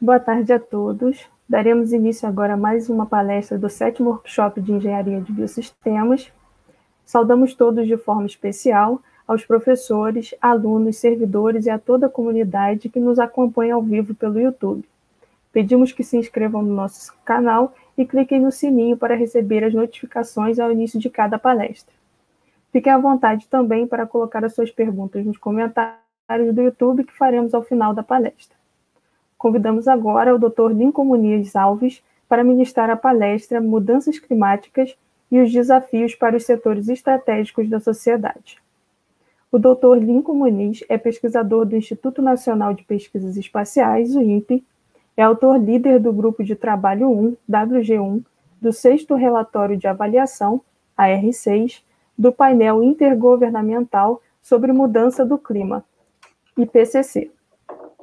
Boa tarde a todos. Daremos início agora a mais uma palestra do sétimo workshop de Engenharia de Biossistemas. Saudamos todos de forma especial aos professores, alunos, servidores e a toda a comunidade que nos acompanha ao vivo pelo YouTube. Pedimos que se inscrevam no nosso canal e cliquem no sininho para receber as notificações ao início de cada palestra. Fiquem à vontade também para colocar as suas perguntas nos comentários do YouTube que faremos ao final da palestra. Convidamos agora o Dr. Lincoln Muniz Alves para ministrar a palestra Mudanças Climáticas e os Desafios para os Setores Estratégicos da Sociedade. O Dr. Lincoln Muniz é pesquisador do Instituto Nacional de Pesquisas Espaciais, o INPE, é autor líder do Grupo de Trabalho 1, WG1, do sexto relatório de avaliação, AR6, do painel intergovernamental sobre mudança do clima, IPCC.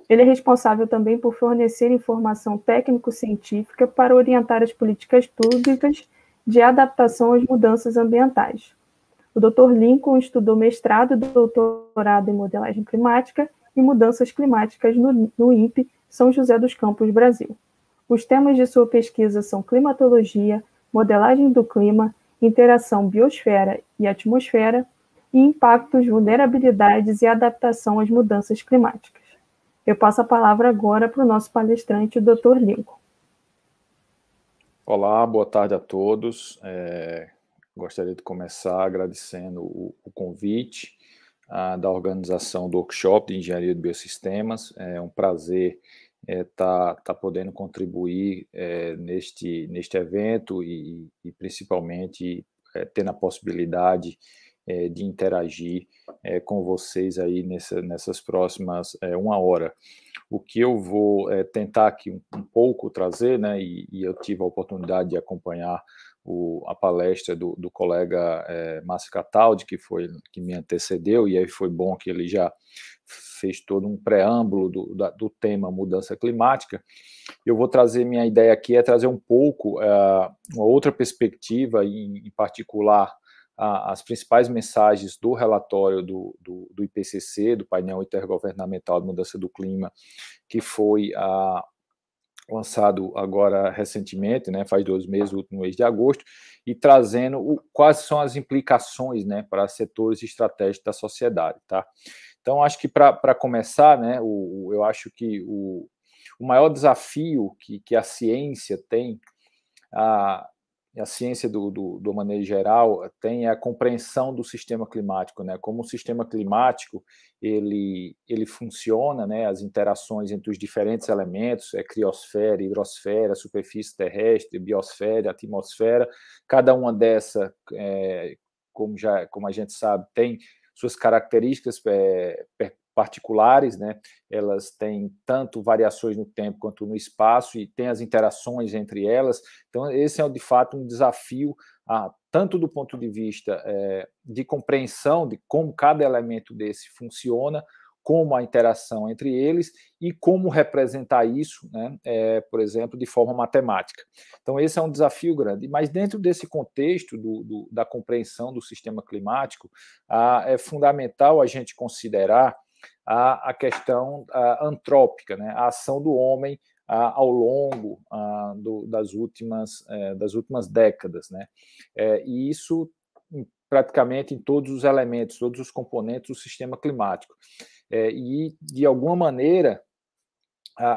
Ele é responsável também por fornecer informação técnico-científica para orientar as políticas públicas de adaptação às mudanças ambientais. O Dr. Lincoln estudou mestrado e doutorado em modelagem climática e mudanças climáticas no, no INPE São José dos Campos, Brasil. Os temas de sua pesquisa são climatologia, modelagem do clima, interação biosfera e atmosfera e impactos, vulnerabilidades e adaptação às mudanças climáticas. Eu passo a palavra agora para o nosso palestrante, o Dr. Lincoln. Olá, boa tarde a todos. É, gostaria de começar agradecendo o, o convite a, ah, da organização do workshop de Engenharia de Biosistemas. É um prazer estar é, tá, tá podendo contribuir é, neste, neste evento e, e principalmente, é, tendo a possibilidade de é, de interagir é, com vocês aí nessa, nessas próximas é, uma hora. O que eu vou é, tentar aqui um, um, pouco trazer, né, e, e, eu tive a oportunidade de acompanhar o, a palestra do, do colega é, Márcio Cataldi, que, foi, que me antecedeu, e aí foi bom que ele já fez todo um preâmbulo do, da, do tema mudança climática. Eu vou trazer minha ideia aqui é trazer um pouco é, uma outra perspectiva, em, em particular a, as principais mensagens do relatório do, do, do, IPCC, do painel intergovernamental de mudança do clima, que foi a, lançado agora recentemente, né, faz dois meses, no mês de agosto, e trazendo o, quais são as implicações né, para setores estratégicos da sociedade. Tá? Então, acho que para começar, né, o, eu acho que o, o maior desafio que, que a ciência tem ah, a ciência do, do, do geral tem a compreensão do sistema climático, né? Como o sistema climático ele ele funciona, né? As interações entre os diferentes elementos, é criosfera, hidrosfera, superfície terrestre, biosfera, atmosfera, cada uma dessa, é, como já como a gente sabe, tem suas características é, particulares, né? Elas têm tanto variações no tempo quanto no espaço e tem as interações entre elas. Então, esse é de fato um desafio, a, tanto do ponto de vista é, de compreensão de como cada elemento desse funciona, como a interação entre eles e como representar isso, né, é, por exemplo, de forma matemática. Então, esse é um desafio grande. Mas, dentro desse contexto do, do, da compreensão do sistema climático, a, é fundamental a gente considerar a, a questão a, antrópica, né? a ação do homem a, ao longo do, das, últimas, é, das últimas décadas. Né? É, e isso praticamente em todos os elementos, todos os componentes do sistema climático. É, e, de alguma maneira,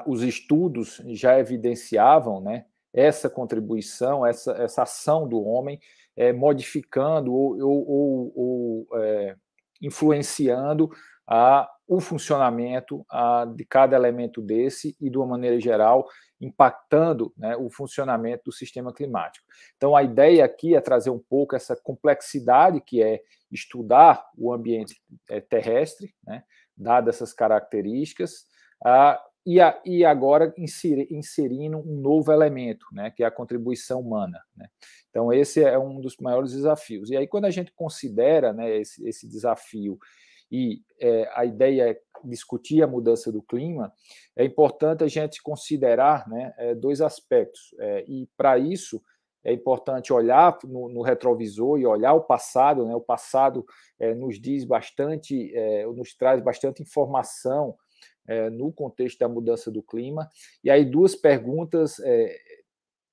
os estudos já evidenciavam né, essa contribuição, essa, essa ação do homem é, modificando ou, ou, ou, ou é, influenciando a o funcionamento a, de cada elemento desse e, de uma maneira geral, impactando né, o funcionamento do sistema climático. Então, a ideia aqui é trazer um pouco essa complexidade que é estudar o ambiente é, terrestre, né, dadas essas características, a, e, a, e, agora inserindo um novo elemento, né, que é a contribuição humana. Né. Então, esse é um dos maiores desafios. E aí, quando a gente considera né, esse, esse desafio e é, a ideia é discutir a mudança do clima, é importante a gente considerar né, é, dois aspectos. É, e, para isso, é importante olhar no, no, retrovisor e olhar o passado. Né? O passado é, nos diz bastante, é, nos traz bastante informação é, no contexto da mudança do clima. E aí, duas perguntas é,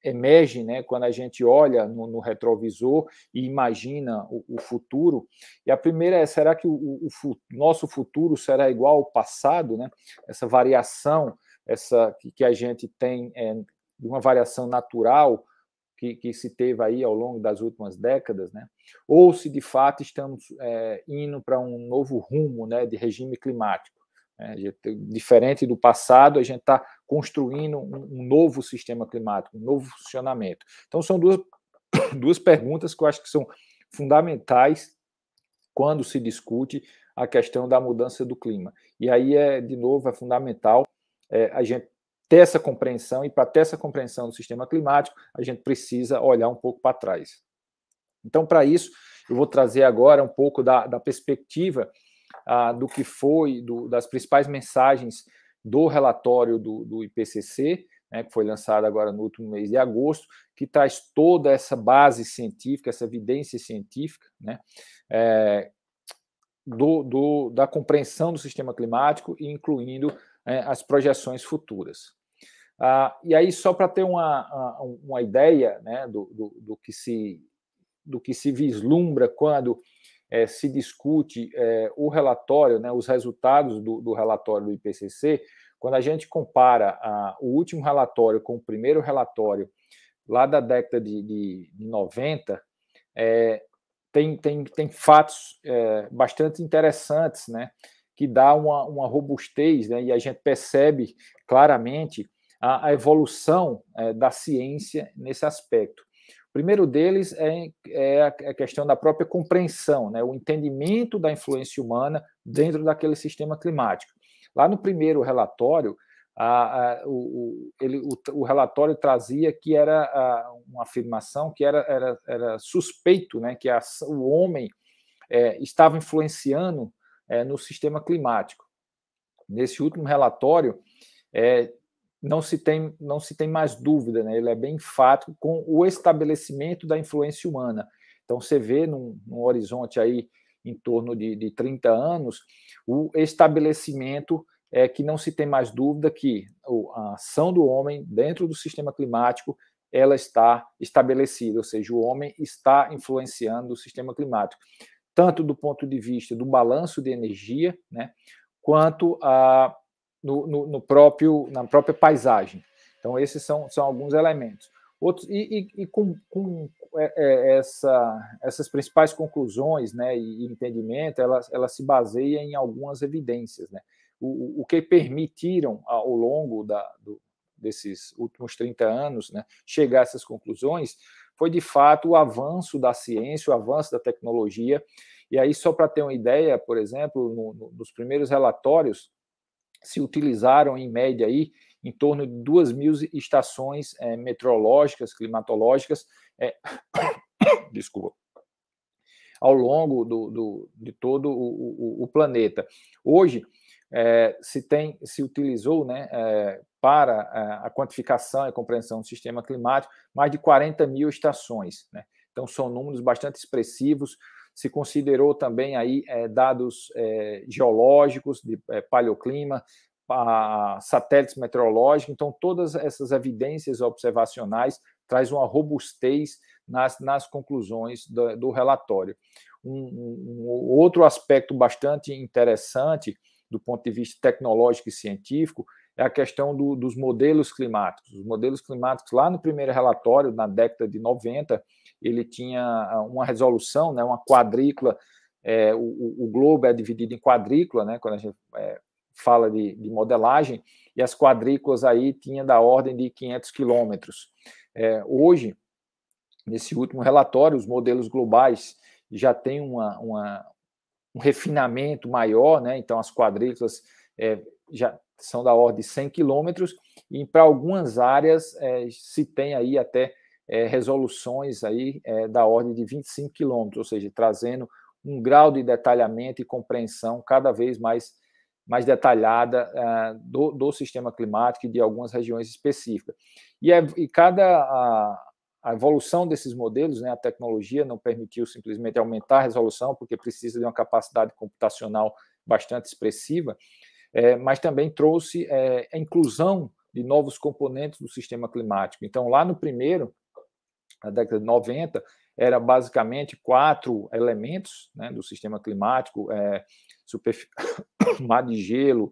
emerge né, quando a gente olha no, no retrovisor e imagina o, o, futuro. E a primeira é: será que o, o, o, nosso futuro será igual ao passado? Né? Essa variação essa que, que a gente tem, é, uma variação natural que, que, se teve aí ao longo das últimas décadas, né? ou se de fato estamos é, indo para um novo rumo né, de regime climático. É, diferente do passado, a gente está construindo um, novo sistema climático, um novo funcionamento. Então, são duas, duas perguntas que eu acho que são fundamentais quando se discute a questão da mudança do clima. E aí, é de novo, é fundamental é, a gente ter essa compreensão, e para ter essa compreensão do sistema climático, a gente precisa olhar um pouco para trás. Então, para isso, eu vou trazer agora um pouco da, da perspectiva ah, do que foi, do, das principais mensagens do relatório do, do IPCC, né, que foi lançado agora no último mês de agosto, que traz toda essa base científica, essa evidência científica, né, é, do, do, da compreensão do sistema climático, incluindo é, as projeções futuras. Ah, e aí, só para ter uma, uma ideia né, do, do, do, que se, do que se vislumbra quando é, se discute é, o relatório, né, os resultados do, do, relatório do IPCC, quando a gente compara a, o último relatório com o primeiro relatório lá da década de, de, de 90, é, eh, tem, tem, tem fatos bastante interessantes, né, que dá uma, uma robustez, né, e a gente percebe claramente a, a evolução da ciência nesse aspecto primeiro deles é, é, é, a questão da própria compreensão, né, o entendimento da influência humana dentro daquele sistema climático. Lá no primeiro relatório, a, a, o, ele, o, o, relatório trazia que era a, uma afirmação que era, era, era suspeito né, que o homem é, estava influenciando é, no sistema climático. Nesse último relatório, é, não se tem, não se tem mais dúvida, né? ele é bem enfático com o estabelecimento da influência humana. Então, você vê num, num horizonte aí em torno de, de 30 anos o estabelecimento é que não se tem mais dúvida que a ação do homem dentro do sistema climático ela está estabelecida, ou seja, o homem está influenciando o sistema climático, tanto do ponto de vista do balanço de energia, né, quanto a no, no, no, próprio, na própria paisagem. Então, esses são, são alguns elementos. Outros, e, e, e com, com é, é, essa, essas principais conclusões né, e entendimento, ela, ela se baseia em algumas evidências. Né? O, o que permitiram, ao longo da, do, desses últimos 30 anos, né, chegar a essas conclusões foi, de fato, o avanço da ciência, o avanço da tecnologia. E aí, só para ter uma ideia, por exemplo, no, no, nos primeiros relatórios se utilizaram em média aí em torno de 2 mil estações é, meteorológicas, climatológicas, é, desculpa, ao longo do, do de todo o, o, o planeta. Hoje é, se tem, se utilizou, né, para a, a quantificação e compreensão do sistema climático, mais de 40 mil estações, né? Então são números bastante expressivos se considerou também aí é, dados é, geológicos, de é, paleoclima, satélites meteorológicos, então todas essas evidências observacionais traz uma robustez nas, nas conclusões do, do relatório. Um, um, outro aspecto bastante interessante do ponto de vista tecnológico e científico é a questão do, dos modelos climáticos. Os modelos climáticos, lá no primeiro relatório, na década de 90, ele tinha ah, uma resolução, né, uma quadrícula. É, o, o, globo é dividido em quadrícula, né, quando a gente é, fala de, de, modelagem, e as quadrículas aí tinham da ordem de 500 quilômetros. É, hoje, nesse último relatório, os modelos globais já têm uma, uma, um refinamento maior, né, então as quadrículas é, já são da ordem de 100 quilômetros, e para algumas áreas é, se tem aí até é, resoluções aí é, da ordem de 25 quilômetros, ou seja, trazendo um grau de detalhamento e compreensão cada vez mais, mais detalhada é, do, do, sistema climático e de algumas regiões específicas. E, é, e cada a, a, evolução desses modelos, né, a tecnologia não permitiu simplesmente aumentar a resolução, porque precisa de uma capacidade computacional bastante expressiva, é, mas também trouxe a inclusão de novos componentes do sistema climático. Então, lá no primeiro, na década de 90, era basicamente quatro elementos né, do sistema climático, é, mar de gelo,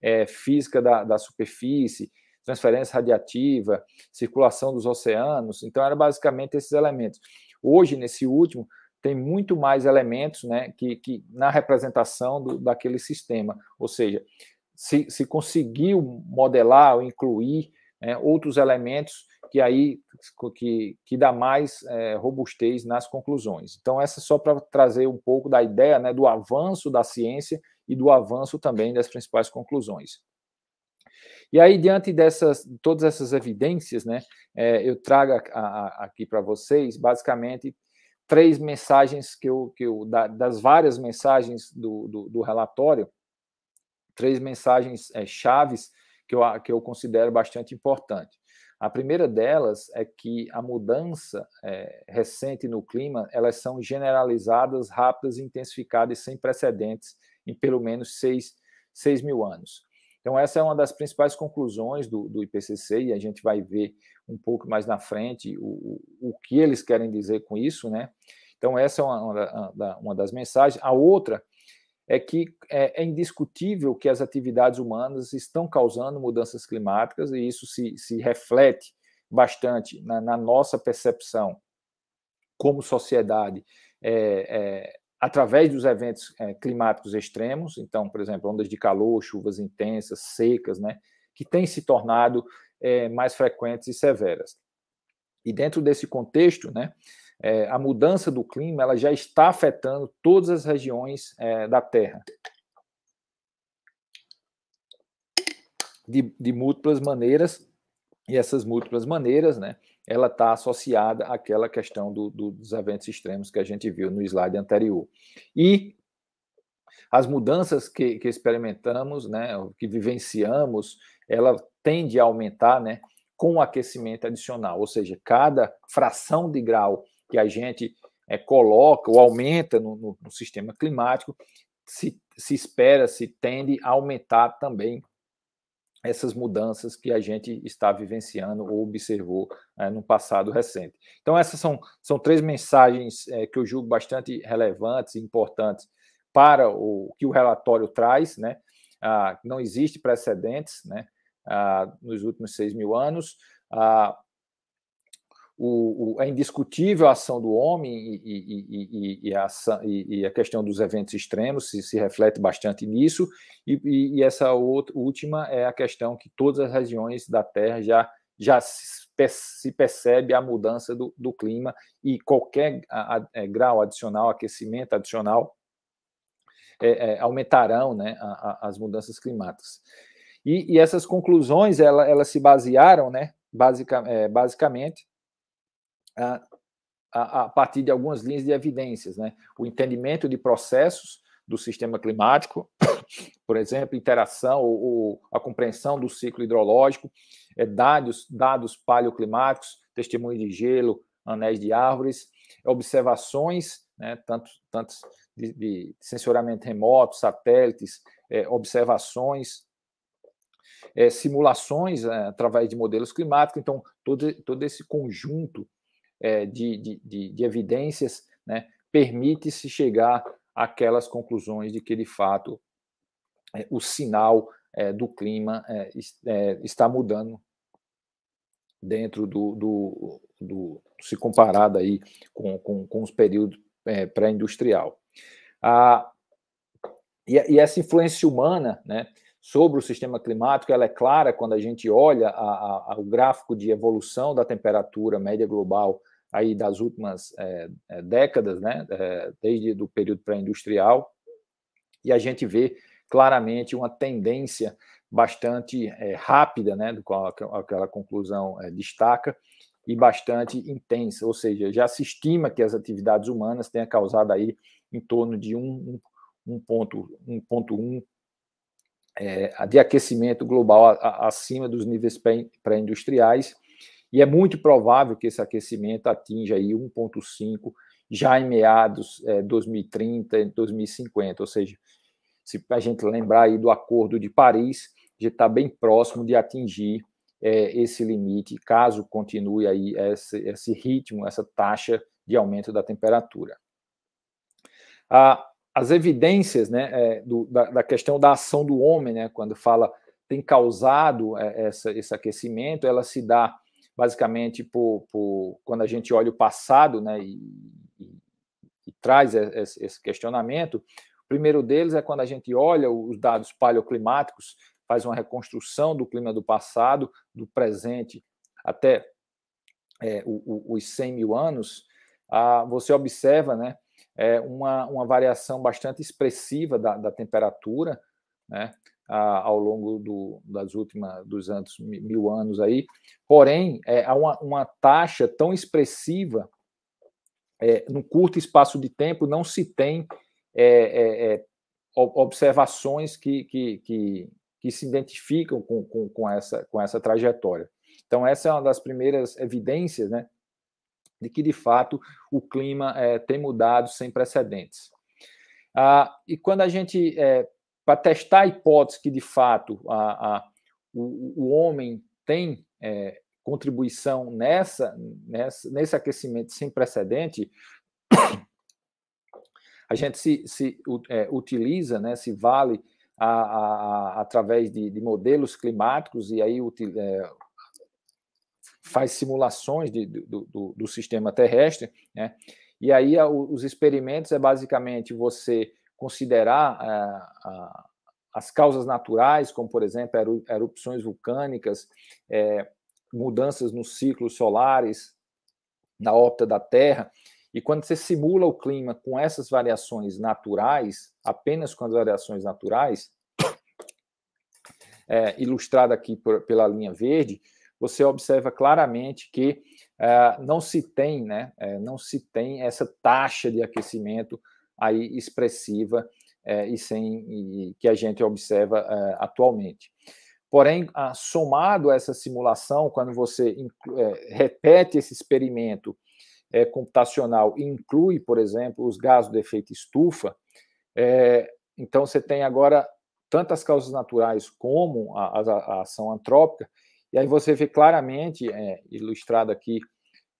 é, física da, da superfície, transferência radiativa, circulação dos oceanos. Então, era basicamente esses elementos. Hoje, nesse último, tem muito mais elementos né, que, que na representação do, daquele sistema. Ou seja, se, se conseguiu modelar ou incluir né, outros elementos que aí que, que dá mais é, robustez nas conclusões. Então, essa é só para trazer um pouco da ideia né, do avanço da ciência e do avanço também das principais conclusões. E aí, diante dessas, todas essas evidências, né, é, eu trago a, a, aqui para vocês, basicamente, três mensagens que eu, que eu da, das várias mensagens do, do, do relatório, três mensagens é, chaves que eu, que eu considero bastante importante. A primeira delas é que a mudança é, recente no clima, elas são generalizadas, rápidas, intensificadas, sem precedentes, em pelo menos 6, 6 mil anos. Então, essa é uma das principais conclusões do, do, IPCC, e a gente vai ver um pouco mais na frente o, o, o que eles querem dizer com isso, né? Então, essa é uma, uma, uma das mensagens. A outra é que é, é, indiscutível que as atividades humanas estão causando mudanças climáticas e isso se, se reflete bastante na, na, nossa percepção como sociedade é, é, através dos eventos é, climáticos extremos, então, por exemplo, ondas de calor, chuvas intensas, secas, né, que têm se tornado é, mais frequentes e severas. E dentro desse contexto, né, é, a mudança do clima ela já está afetando todas as regiões é, da Terra de, de, múltiplas maneiras e essas múltiplas maneiras, né, ela está associada àquela questão do, do, dos eventos extremos que a gente viu no slide anterior. E as mudanças que, que experimentamos, né, que vivenciamos, ela tende a aumentar, né, com o aquecimento adicional, ou seja, cada fração de grau que a gente é, coloca ou aumenta no, no, no sistema climático, se, se espera, se tende a aumentar também essas mudanças que a gente está vivenciando ou observou é, no passado recente. Então, essas são, são três mensagens é, que eu julgo bastante relevantes e importantes para o que o relatório traz. Né? Ah, não existe precedentes né? Ah, nos últimos seis mil anos. Ah, o, o, a indiscutível ação do homem e, e, e, a e, a, questão dos eventos extremos se, se reflete bastante nisso, e, essa outra, última é a questão que todas as regiões da Terra já, já se percebe a mudança do, do clima e qualquer a, a, é, grau adicional, aquecimento adicional, é, é, aumentarão né, as mudanças climáticas. E, essas conclusões ela, elas se basearam, né, basic, é, basicamente, a, a, a partir de algumas linhas de evidências. Né? O entendimento de processos do sistema climático, por exemplo, interação ou, ou a compreensão do ciclo hidrológico, é, dados, dados paleoclimáticos, testemunho de gelo, anéis de árvores, observações, né, tanto, tantos de, de remoto, satélites, é, observações, é, simulações é, através de modelos climáticos. Então, todo, todo esse conjunto é, de, de, de, de, evidências, né, permite-se chegar àquelas conclusões de que, de fato, é, o sinal é, do clima é, é, está mudando dentro do, do, do, se comparado aí com, com, com os períodos é, pré-industrial. Ah, e, e essa influência humana, né, sobre o sistema climático, ela é clara quando a gente olha a, a, o gráfico de evolução da temperatura média global aí das últimas é, décadas, né, é, desde o período pré-industrial, e a gente vê claramente uma tendência bastante é, rápida, né, do qual aquela conclusão destaca, e bastante intensa, ou seja, já se estima que as atividades humanas tenham causado aí em torno de 1,1 é, de aquecimento global a, acima dos níveis pré-industriais e é muito provável que esse aquecimento atinja aí 1,5 já em meados de é, 2030, 2050. Ou seja, se a gente lembrar aí do Acordo de Paris, já está bem próximo de atingir é, esse limite, caso continue aí esse, esse ritmo, essa taxa de aumento da temperatura. as evidências né, é, do, da, da, questão da ação do homem, né, quando fala tem causado é, essa, esse aquecimento, ela se dá basicamente por, por, quando a gente olha o passado né, e, e, e traz esse, esse questionamento. O primeiro deles é quando a gente olha os dados paleoclimáticos, faz uma reconstrução do clima do passado, do presente até é, os 100 mil anos, você observa né, é, uma, uma variação bastante expressiva da, da temperatura, né, ao longo do, das últimas 200 mil anos aí. Porém, é, há uma, uma taxa tão expressiva é, curto espaço de tempo, não se tem é, é, é observações que, que, que, que, se identificam com, com, com, essa, com essa trajetória. Então, essa é uma das primeiras evidências né, de que, de fato, o clima é, tem mudado sem precedentes. Ah, e quando a gente é, para testar a hipótese que, de fato, a, a o, o, homem tem é, contribuição nessa, nessa, nesse aquecimento sem precedente, a gente se, se é, utiliza, né, se vale a, a, a, através de, de, modelos climáticos e aí util, é, faz simulações de, do, do, do, sistema terrestre, né? E aí os experimentos é basicamente você considerar é, a, as causas naturais, como, por exemplo, erupções vulcânicas, é, mudanças nos ciclos solares, na órbita da Terra. E quando você simula o clima com essas variações naturais, apenas com as variações naturais, é, eh, ilustrada aqui por, pela linha verde, você observa claramente que é, não se tem, né, é, não se tem essa taxa de aquecimento aí expressiva é, e sem e, que a gente observa é, atualmente. Porém, a, somado a essa simulação, quando você é, repete esse experimento computacional e inclui, por exemplo, os gases de efeito estufa, então você tem agora tantas causas naturais como a, a, a ação antrópica, e aí você vê claramente, ilustrado aqui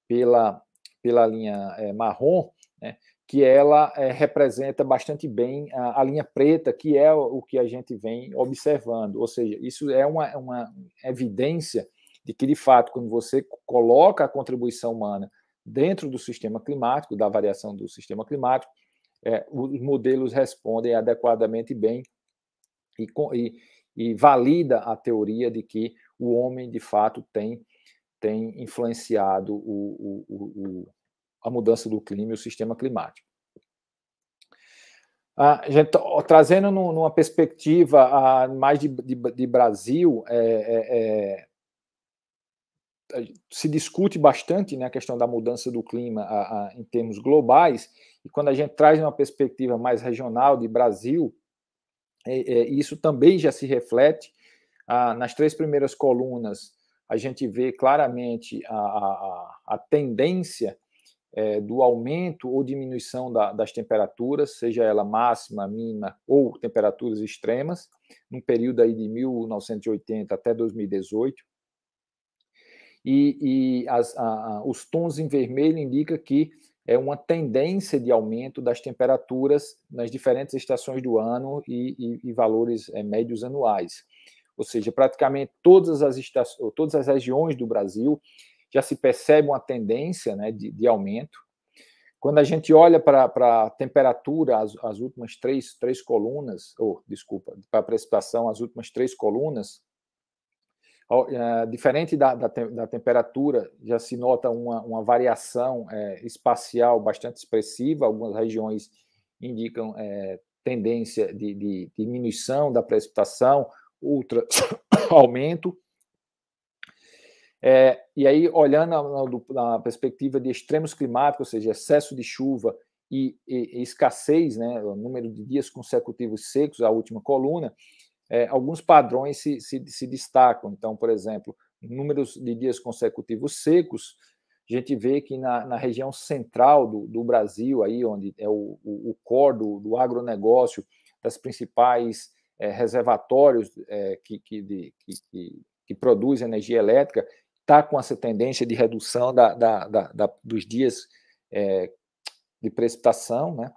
pela, pela linha marrom, né, que ela é, representa bastante bem a, a, linha preta, que é o, o, que a gente vem observando. Ou seja, isso é uma, uma evidência de que, de fato, quando você coloca a contribuição humana dentro do sistema climático, da variação do sistema climático, é, os modelos respondem adequadamente bem e, e, e valida a teoria de que o homem, de fato, tem, tem influenciado o, o, o a mudança do clima e o sistema climático. Ah, gente, trazendo numa perspectiva ah, mais de, de, de Brasil, é, é, é, se discute bastante né, a questão da mudança do clima a, a, em termos globais, e quando a gente traz uma perspectiva mais regional de Brasil, é, é, isso também já se reflete ah, nas três primeiras colunas. A gente vê claramente a, a tendência é, do aumento ou diminuição da, das temperaturas, seja ela máxima, mínima ou temperaturas extremas, num período aí de 1980 até 2018. E, e as, a, a, os tons em vermelho indicam que é uma tendência de aumento das temperaturas nas diferentes estações do ano e, e, e valores é, médios anuais. Ou seja, praticamente todas as, todas as regiões do Brasil já se percebe uma tendência né, de, de aumento. Quando a gente olha para a temperatura, as, as, últimas três, três colunas, ou, oh, desculpa, para a precipitação, as últimas três colunas, é, diferente da, da, te da, temperatura, já se nota uma, uma variação é, espacial bastante expressiva, algumas regiões indicam é, tendência de, de, diminuição da precipitação, outro aumento, é, e aí, olhando na, na, perspectiva de extremos climáticos, ou seja, excesso de chuva e, e, e escassez, né, o número de dias consecutivos secos, a última coluna, é, alguns padrões se, se, se, destacam. Então, por exemplo, números de dias consecutivos secos, a gente vê que na, na região central do, do, Brasil, aí onde é o, o, o core do, do agronegócio, das principais é, reservatórios é, que, que, de, que, que, que produz energia elétrica, está com essa tendência de redução da, da, da, dos dias é, de precipitação, né?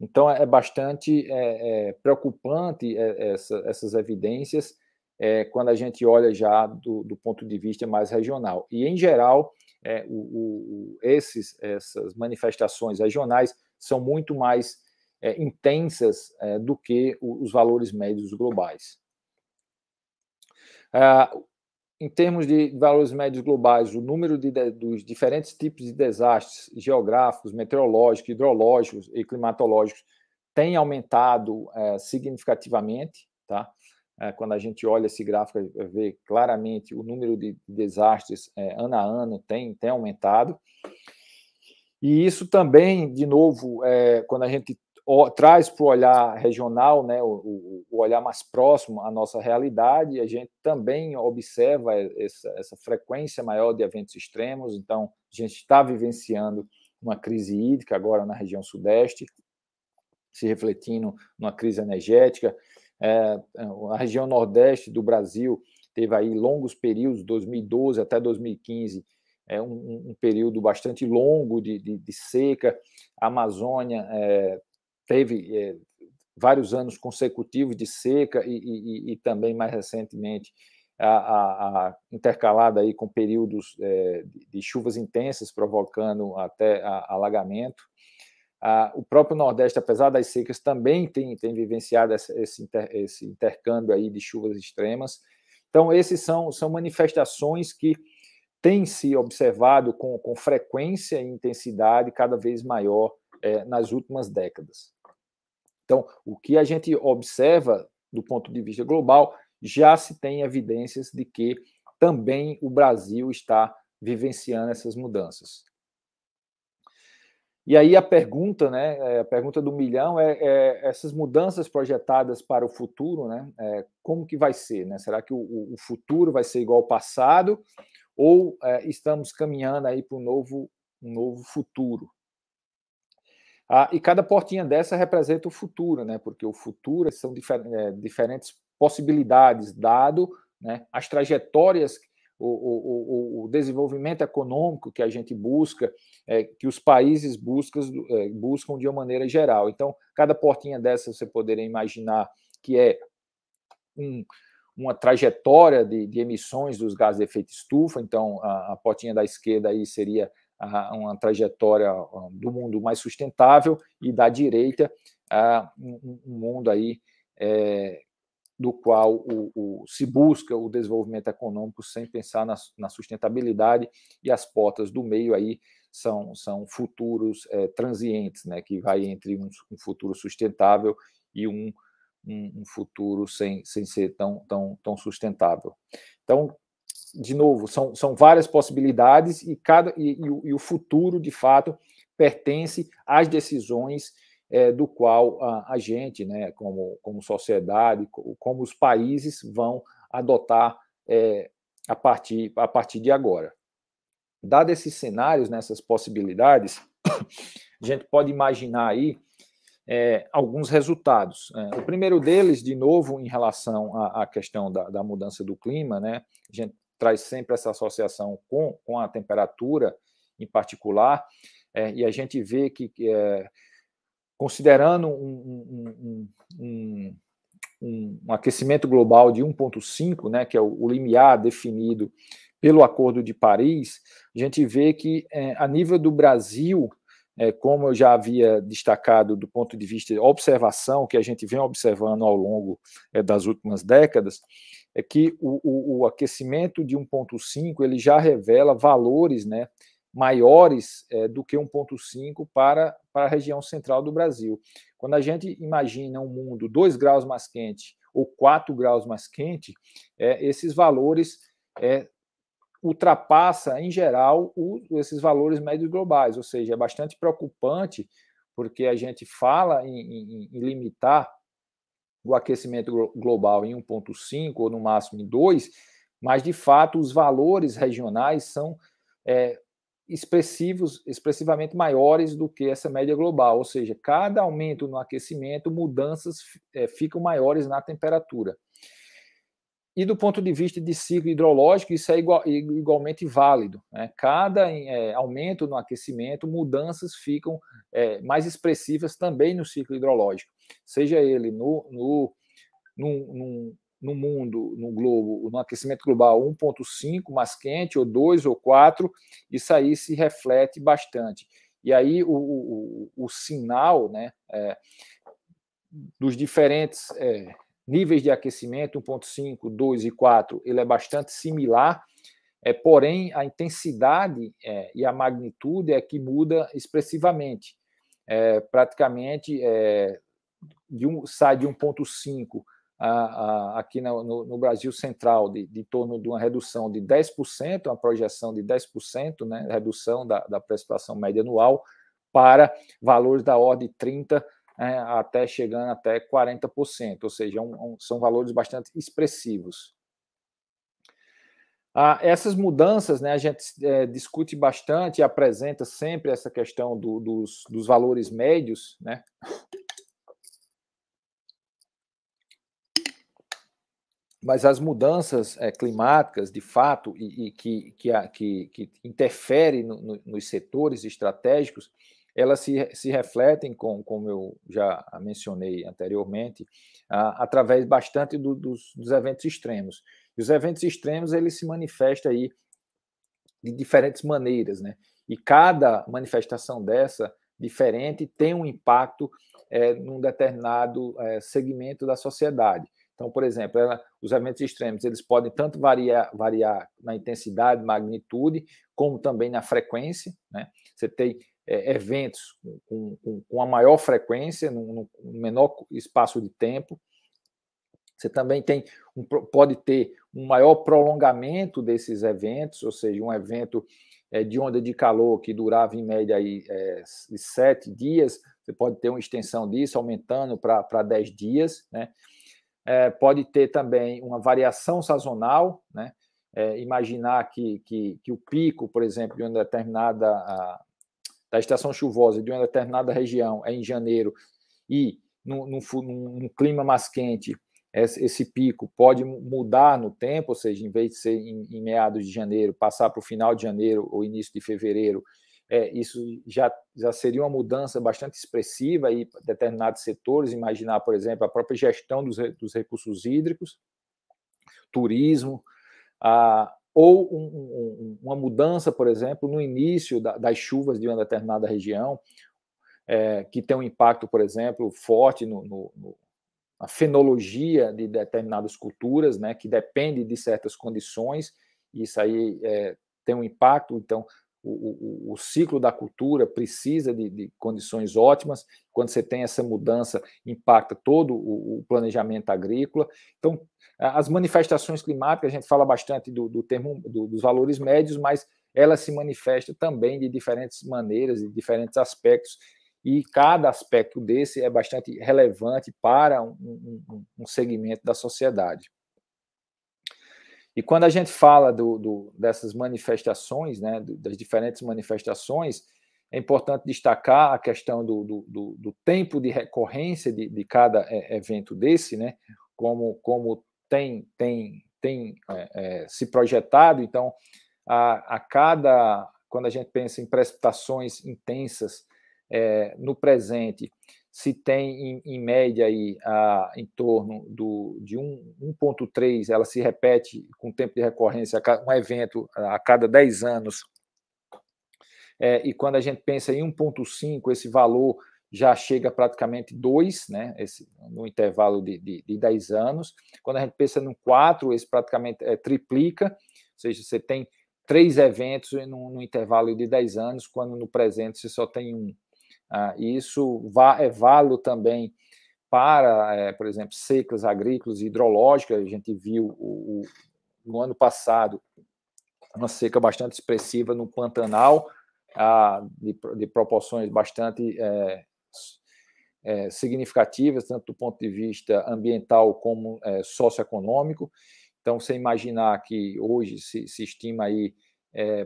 Então é, é bastante é, é, preocupante essa, essas evidências quando a gente olha já do, do, ponto de vista mais regional. E em geral, o, o, esses, essas manifestações regionais são muito mais intensas do que os valores médios globais. Ah, em termos de valores médios globais, o número de, de, dos diferentes tipos de desastres geográficos, meteorológicos, hidrológicos e climatológicos tem aumentado é, significativamente, tá? É, quando a gente olha esse gráfico, vê claramente o número de desastres é, ano a ano tem, tem aumentado. E isso também, de novo, quando a gente o, traz para o olhar regional, né, o, o, olhar mais próximo à nossa realidade, a gente também observa essa, essa frequência maior de eventos extremos, então a gente está vivenciando uma crise hídrica agora na região sudeste, se refletindo numa crise energética. É, a região nordeste do Brasil teve aí longos períodos, 2012 até 2015, é um, um período bastante longo de, de, de seca. A Amazônia é, teve é, vários anos consecutivos de seca e, e, e também mais recentemente a, a, a intercalada aí com períodos é, de chuvas intensas provocando até alagamento. o próprio Nordeste, apesar das secas, também tem, tem vivenciado esse, inter, esse intercâmbio aí de chuvas extremas. Então, esses são, são manifestações que têm se observado com, com frequência e intensidade cada vez maior é, nas últimas décadas. Então, o que a gente observa do ponto de vista global, já se tem evidências de que também o Brasil está vivenciando essas mudanças. E aí a pergunta, né, é, a pergunta do milhão é, é essas mudanças projetadas para o futuro, né, é, como que vai ser, né? Será que o, o futuro vai ser igual ao passado ou é, estamos caminhando aí para um novo, um novo futuro, ah, e cada portinha dessa representa o futuro, né? Porque o futuro são difer é, diferentes possibilidades, dado né, as trajetórias, o, o, o, desenvolvimento econômico que a gente busca, é, que os países buscas, é, buscam de uma maneira geral. Então, cada portinha dessa você poderia imaginar que é um, uma trajetória de, de, emissões dos gases de efeito estufa. Então, a, a portinha da esquerda aí seria uma trajetória do mundo mais sustentável e da direita a um, mundo aí é, do qual o, o, se busca o desenvolvimento econômico sem pensar na, na, sustentabilidade e as portas do meio aí são, são futuros é, transientes, né, que vai entre um, um futuro sustentável e um, um, um, futuro sem, sem ser tão, tão, tão sustentável. Então, de novo, são, são várias possibilidades e, cada, e, e, o, e o futuro, de fato, pertence às decisões é, do qual a, a, gente, né, como, como sociedade, como os países vão adotar é, a, partir, a partir de agora. Dado esses cenários, nessas né, possibilidades, a gente pode imaginar aí é, alguns resultados. Né. o primeiro deles, de novo, em relação à, à questão da, da, mudança do clima, né, a gente traz sempre essa associação com, com a temperatura em particular, é, e a gente vê que, é, considerando um, um, um, um, aquecimento global de 1,5, né, que é o, o, limiar definido pelo Acordo de Paris, a gente vê que, é, a nível do Brasil, é, como eu já havia destacado do ponto de vista de observação, que a gente vem observando ao longo é, das últimas décadas, é que o, o, o aquecimento de 1,5 ele já revela valores né, maiores é, do que 1,5 para, para a região central do Brasil. Quando a gente imagina um mundo 2 graus mais quente ou 4 graus mais quente, é, esses valores é, ultrapassa, em geral, o, esses valores médios globais, ou seja, é bastante preocupante, porque a gente fala em, em, em limitar do aquecimento global em 1,5 ou no máximo em 2, mas de fato os valores regionais são é, expressivos, expressivamente maiores do que essa média global, ou seja, cada aumento no aquecimento, mudanças é, ficam maiores na temperatura. E do ponto de vista de ciclo hidrológico, isso é igual, igualmente válido. Né? Cada é, aumento no aquecimento, mudanças ficam é, mais expressivas também no ciclo hidrológico, seja ele no, no, no, no mundo, no globo, no aquecimento global 1,5 mais quente, ou 2 ou 4, isso aí se reflete bastante. E aí o, o, o sinal né, é, dos diferentes é, Níveis de aquecimento 1.5, 2 e 4, ele é bastante similar, é, porém a intensidade é, e a magnitude é que muda expressivamente. É, praticamente é, de um, sai de 1,5 aqui no, no, no, Brasil Central, de, de torno de uma redução de 10%, uma projeção de 10%, né, redução da, da média anual, para valores da ordem de 30%, é, até chegando até 40%, ou seja, é um, é um, são valores bastante expressivos. Ah, essas mudanças, né, a gente é, discute bastante e apresenta sempre essa questão do, dos, dos valores médios, né? Mas as mudanças é, climáticas, de fato, e, e que, que, que, que interferem no, no, nos setores estratégicos, elas se, se refletem, com, como eu já mencionei anteriormente, através bastante do, dos, dos eventos extremos. E os eventos extremos eles se manifestam aí de diferentes maneiras, né? E cada manifestação dessa diferente tem um impacto é, num determinado é, segmento da sociedade. Então, por exemplo, ela, os eventos extremos eles podem tanto variar, variar na intensidade, magnitude, como também na frequência. Né? Você tem é, eventos com, com, com, a maior frequência, num, menor espaço de tempo. Você também tem um, pode ter um maior prolongamento desses eventos, ou seja, um evento é, de onda de calor que durava em média aí, é, de sete dias, você pode ter uma extensão disso, aumentando para dez dias. Né? É, pode ter também uma variação sazonal, né? É, imaginar que, que, que, o pico, por exemplo, de uma determinada da estação chuvosa de uma determinada região é em janeiro e num, num, num clima mais quente, esse, esse, pico pode mudar no tempo, ou seja, em vez de ser em, em meados de janeiro, passar para o final de janeiro ou início de fevereiro, é, isso já, já seria uma mudança bastante expressiva em determinados setores. Imaginar, por exemplo, a própria gestão dos, dos recursos hídricos, turismo, a, ou um, um, uma mudança, por exemplo, no início da, das chuvas de uma determinada região, é, que tem um impacto, por exemplo, forte no, no, no, na fenologia de determinadas culturas, né, que depende de certas condições, e isso aí é, tem um impacto. Então, o, o, ciclo da cultura precisa de, de, condições ótimas. Quando você tem essa mudança, impacta todo o, o, planejamento agrícola. Então, as manifestações climáticas, a gente fala bastante do, do termo do, dos valores médios, mas ela se manifesta também de diferentes maneiras, de diferentes aspectos, e cada aspecto desse é bastante relevante para um, um, um segmento da sociedade. E quando a gente fala do, do, dessas manifestações, né, das diferentes manifestações, é importante destacar a questão do, do, do tempo de recorrência de, de, cada é, evento desse, né, como, como tem, tem, tem é, é, se projetado. Então, a, a cada. Quando a gente pensa em precipitações intensas é, no presente, se tem em, em média aí, a, em torno do, de 1,3, ela se repete com tempo de recorrência, um evento a cada 10 anos. É, e quando a gente pensa em 1,5, esse valor já chega praticamente 2, né, esse, no intervalo de, de, de 10 anos. Quando a gente pensa no 4, esse praticamente é, triplica, ou seja, você tem três eventos no, no intervalo de 10 anos, quando no presente você só tem um. Ah, e isso é válido também para, eh, por exemplo, secas agrícolas e hidrológicas. A gente viu no ano passado uma seca bastante expressiva no Pantanal, ah, de, proporções bastante eh, eh, significativas, tanto do ponto de vista ambiental como socioeconômico. Então, você imaginar que hoje se, se estima aí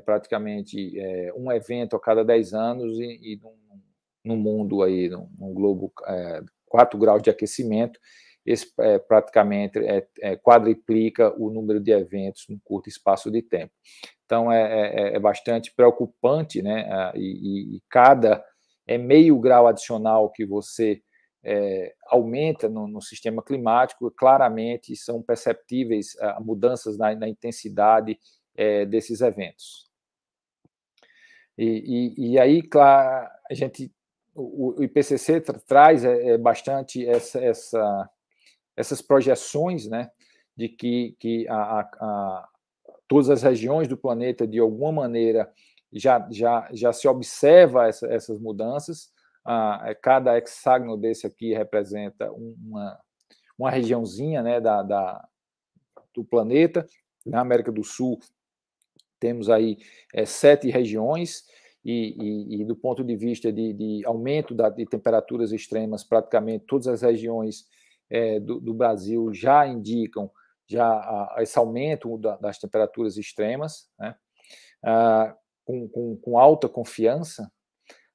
praticamente um evento a cada 10 anos e, e num, no mundo aí, no, no globo, é, 4 graus de aquecimento, esse, é, praticamente é, é, quadriplica o número de eventos num curto espaço de tempo. Então é, é, é bastante preocupante, né? E, e, cada é meio grau adicional que você aumenta no, no, sistema climático, claramente são perceptíveis mudanças na, na intensidade desses eventos. E, e, e, aí, claro, a gente o, IPCC tra traz é, é, bastante essa, essa, essas projeções, né, de que, que a, a, a, todas as regiões do planeta, de alguma maneira, já, já, já se observa essa, essas mudanças. Ah, cada hexágono desse aqui representa uma, uma regiãozinha né, da, da do planeta. Na América do Sul, temos aí é, sete regiões e, e, e do ponto de vista de, de aumento da, de temperaturas extremas, praticamente todas as regiões é, do, do, Brasil já indicam já a, esse aumento da, das temperaturas extremas, né? ah, com, com, com, alta confiança.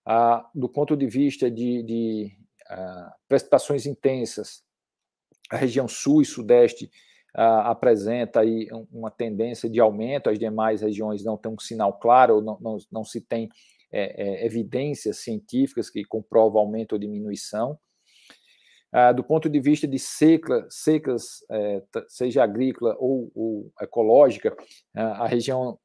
Ah, do ponto de vista de, de ah, precipitações intensas, a região sul e sudeste apresenta aí uma tendência de aumento, as demais regiões não têm um sinal claro, não, não, não se tem é, é, evidências científicas que comprovam aumento ou diminuição. Ah, do ponto de vista de seca, secas, é, seja agrícola ou, ou ecológica, a região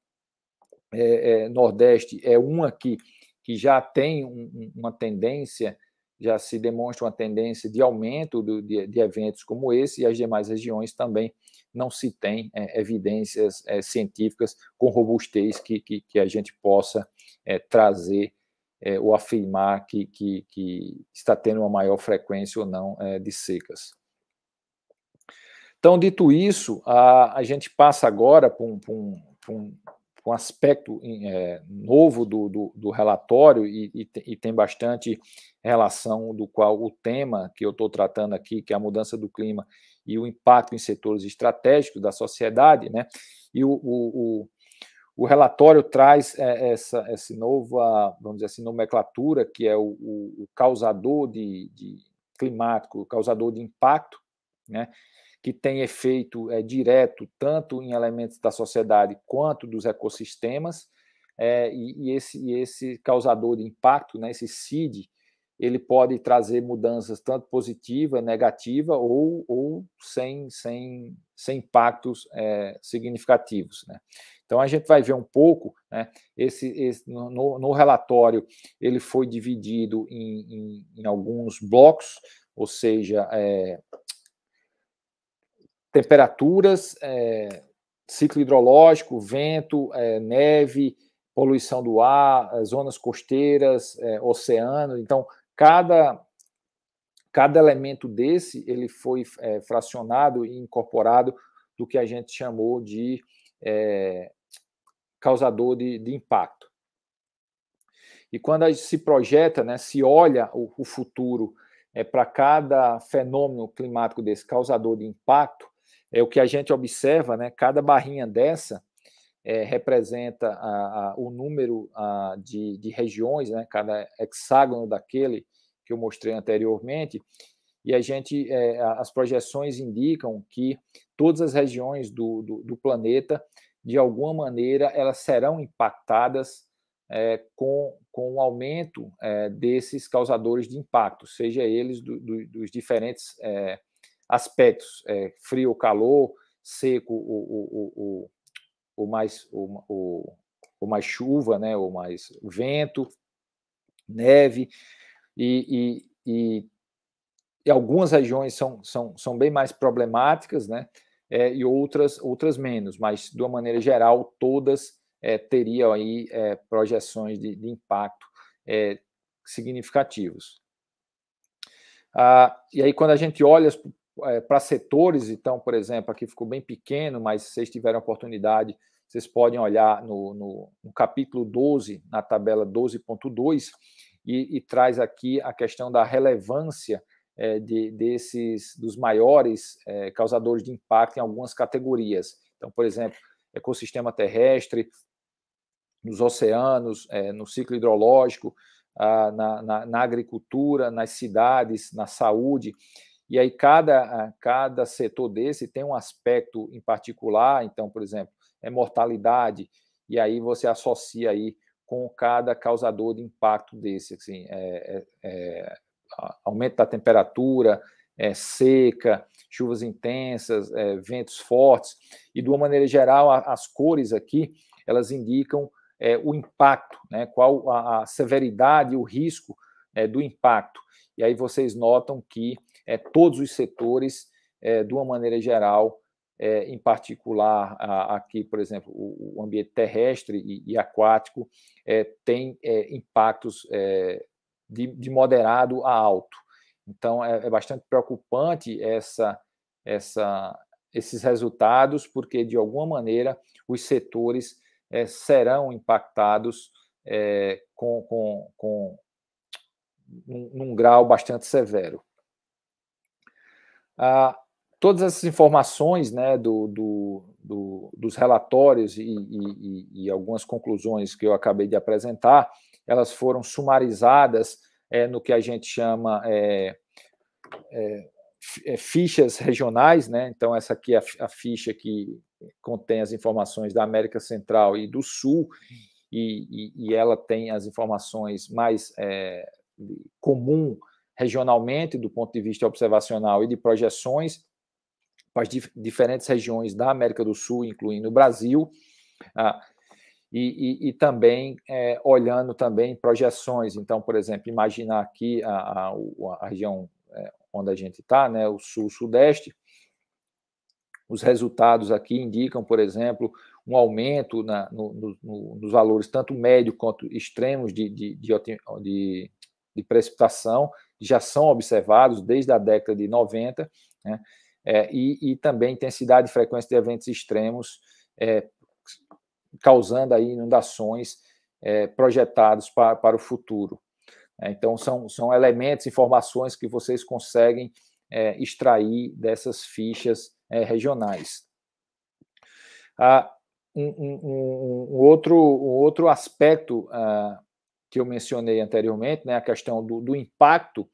é, é, Nordeste é uma que, que já tem um, uma tendência já se demonstra uma tendência de aumento do, de, de, eventos como esse, e as demais regiões também não se tem é, evidências é, científicas com robustez que, que, que a gente possa é, trazer é, ou afirmar que, que, que, está tendo uma maior frequência ou não é, de secas. Então, dito isso, a, a gente passa agora para um, um, um, um aspecto é, novo do, do, do relatório e, e, e, tem bastante relação do qual o tema que eu estou tratando aqui, que é a mudança do clima e o impacto em setores estratégicos da sociedade, né? E o, o, o, o relatório traz é, essa, essa nova, vamos dizer assim, nomenclatura, que é o, o, o causador de, de climático, o causador de impacto, né? que tem efeito é, direto tanto em elementos da sociedade quanto dos ecossistemas, é, e, e, esse, e esse causador de impacto, né, esse CID, ele pode trazer mudanças tanto positiva, negativa ou, ou sem, sem, sem impactos é, significativos. Né? Então a gente vai ver um pouco, né, esse, esse no, no, relatório ele foi dividido em, em, em alguns blocos, ou seja, é, temperaturas, é, ciclo hidrológico, vento, é, neve, poluição do ar, é, zonas costeiras, é, oceano. Então, cada, cada elemento desse ele foi é, fracionado e incorporado do que a gente chamou de é, causador de, de, impacto. E quando a gente se projeta, né, se olha o, o futuro é, para cada fenômeno climático desse causador de impacto, é o que a gente observa, né? Cada barrinha dessa é, representa a, a, o número a, de, de, regiões, né? Cada hexágono daquele que eu mostrei anteriormente. E a gente, é, as projeções indicam que todas as regiões do, do, do planeta, de alguma maneira, elas serão impactadas é, com, com o aumento é, desses causadores de impacto, seja eles do, dos diferentes é, aspectos, é, frio ou calor, seco ou, ou, mais, ou, mais chuva, né, ou mais vento, neve, e, e, e, e algumas regiões são, são, são bem mais problemáticas, né, é, e outras, outras menos, mas de uma maneira geral, todas é, teriam aí é, projeções de, de impacto é, significativos. Ah, e aí, quando a gente olha é, para setores, então, por exemplo, aqui ficou bem pequeno, mas se vocês tiverem oportunidade, vocês podem olhar no, no, no capítulo 12, na tabela 12.2, e, e, traz aqui a questão da relevância é, de, desses dos maiores é, causadores de impacto em algumas categorias. Então, por exemplo, ecossistema terrestre, nos oceanos, no ciclo hidrológico, ah, na, na, na agricultura, nas cidades, na saúde. E aí cada, ah, cada setor desse tem um aspecto em particular, então, por exemplo, é mortalidade, e aí você associa aí com cada causador de impacto desse, assim, é, é, é aumento da temperatura, é, seca, chuvas intensas, é, ventos fortes, e de uma maneira geral, a, as cores aqui, elas indicam é, o impacto, né, qual a, a severidade, o risco do impacto. E aí vocês notam que é, todos os setores, é, de uma maneira geral, é, em particular a, aqui, por exemplo, o, o ambiente terrestre e, e aquático, é, tem é, impactos é, de, de, moderado a alto. Então, é, bastante preocupante essa, essa, esses resultados, porque, de alguma maneira, os setores serão impactados com, com, com num, num, grau bastante severo ah, todas essas informações né, do, do, do dos relatórios e, e, e, algumas conclusões que eu acabei de apresentar, elas foram sumarizadas é, no que a gente chama é, é, é fichas regionais, né? Então, essa aqui é a ficha que contém as informações da América Central e do Sul, e, e, e ela tem as informações mais é, comum regionalmente, do ponto de vista observacional e de projeções para as dif diferentes regiões da América do Sul, incluindo o Brasil, ah, e, e, e, também é, olhando também projeções. Então, por exemplo, imaginar aqui a, a, a região é, onde a gente está, né, o sul-sudeste, os resultados aqui indicam, por exemplo, um aumento na, no, no, nos valores tanto médio quanto extremos de, de, de, de precipitação, já são observados desde a década de 90, né? é, e, e, também intensidade e frequência de eventos extremos, é, causando aí inundações é, projetados para, para o futuro. Né. então, são, são elementos, informações que vocês conseguem é, extrair dessas fichas é, regionais. Ah, um, um, um, outro, um outro aspecto ah, que eu mencionei anteriormente, né, a questão do, do impacto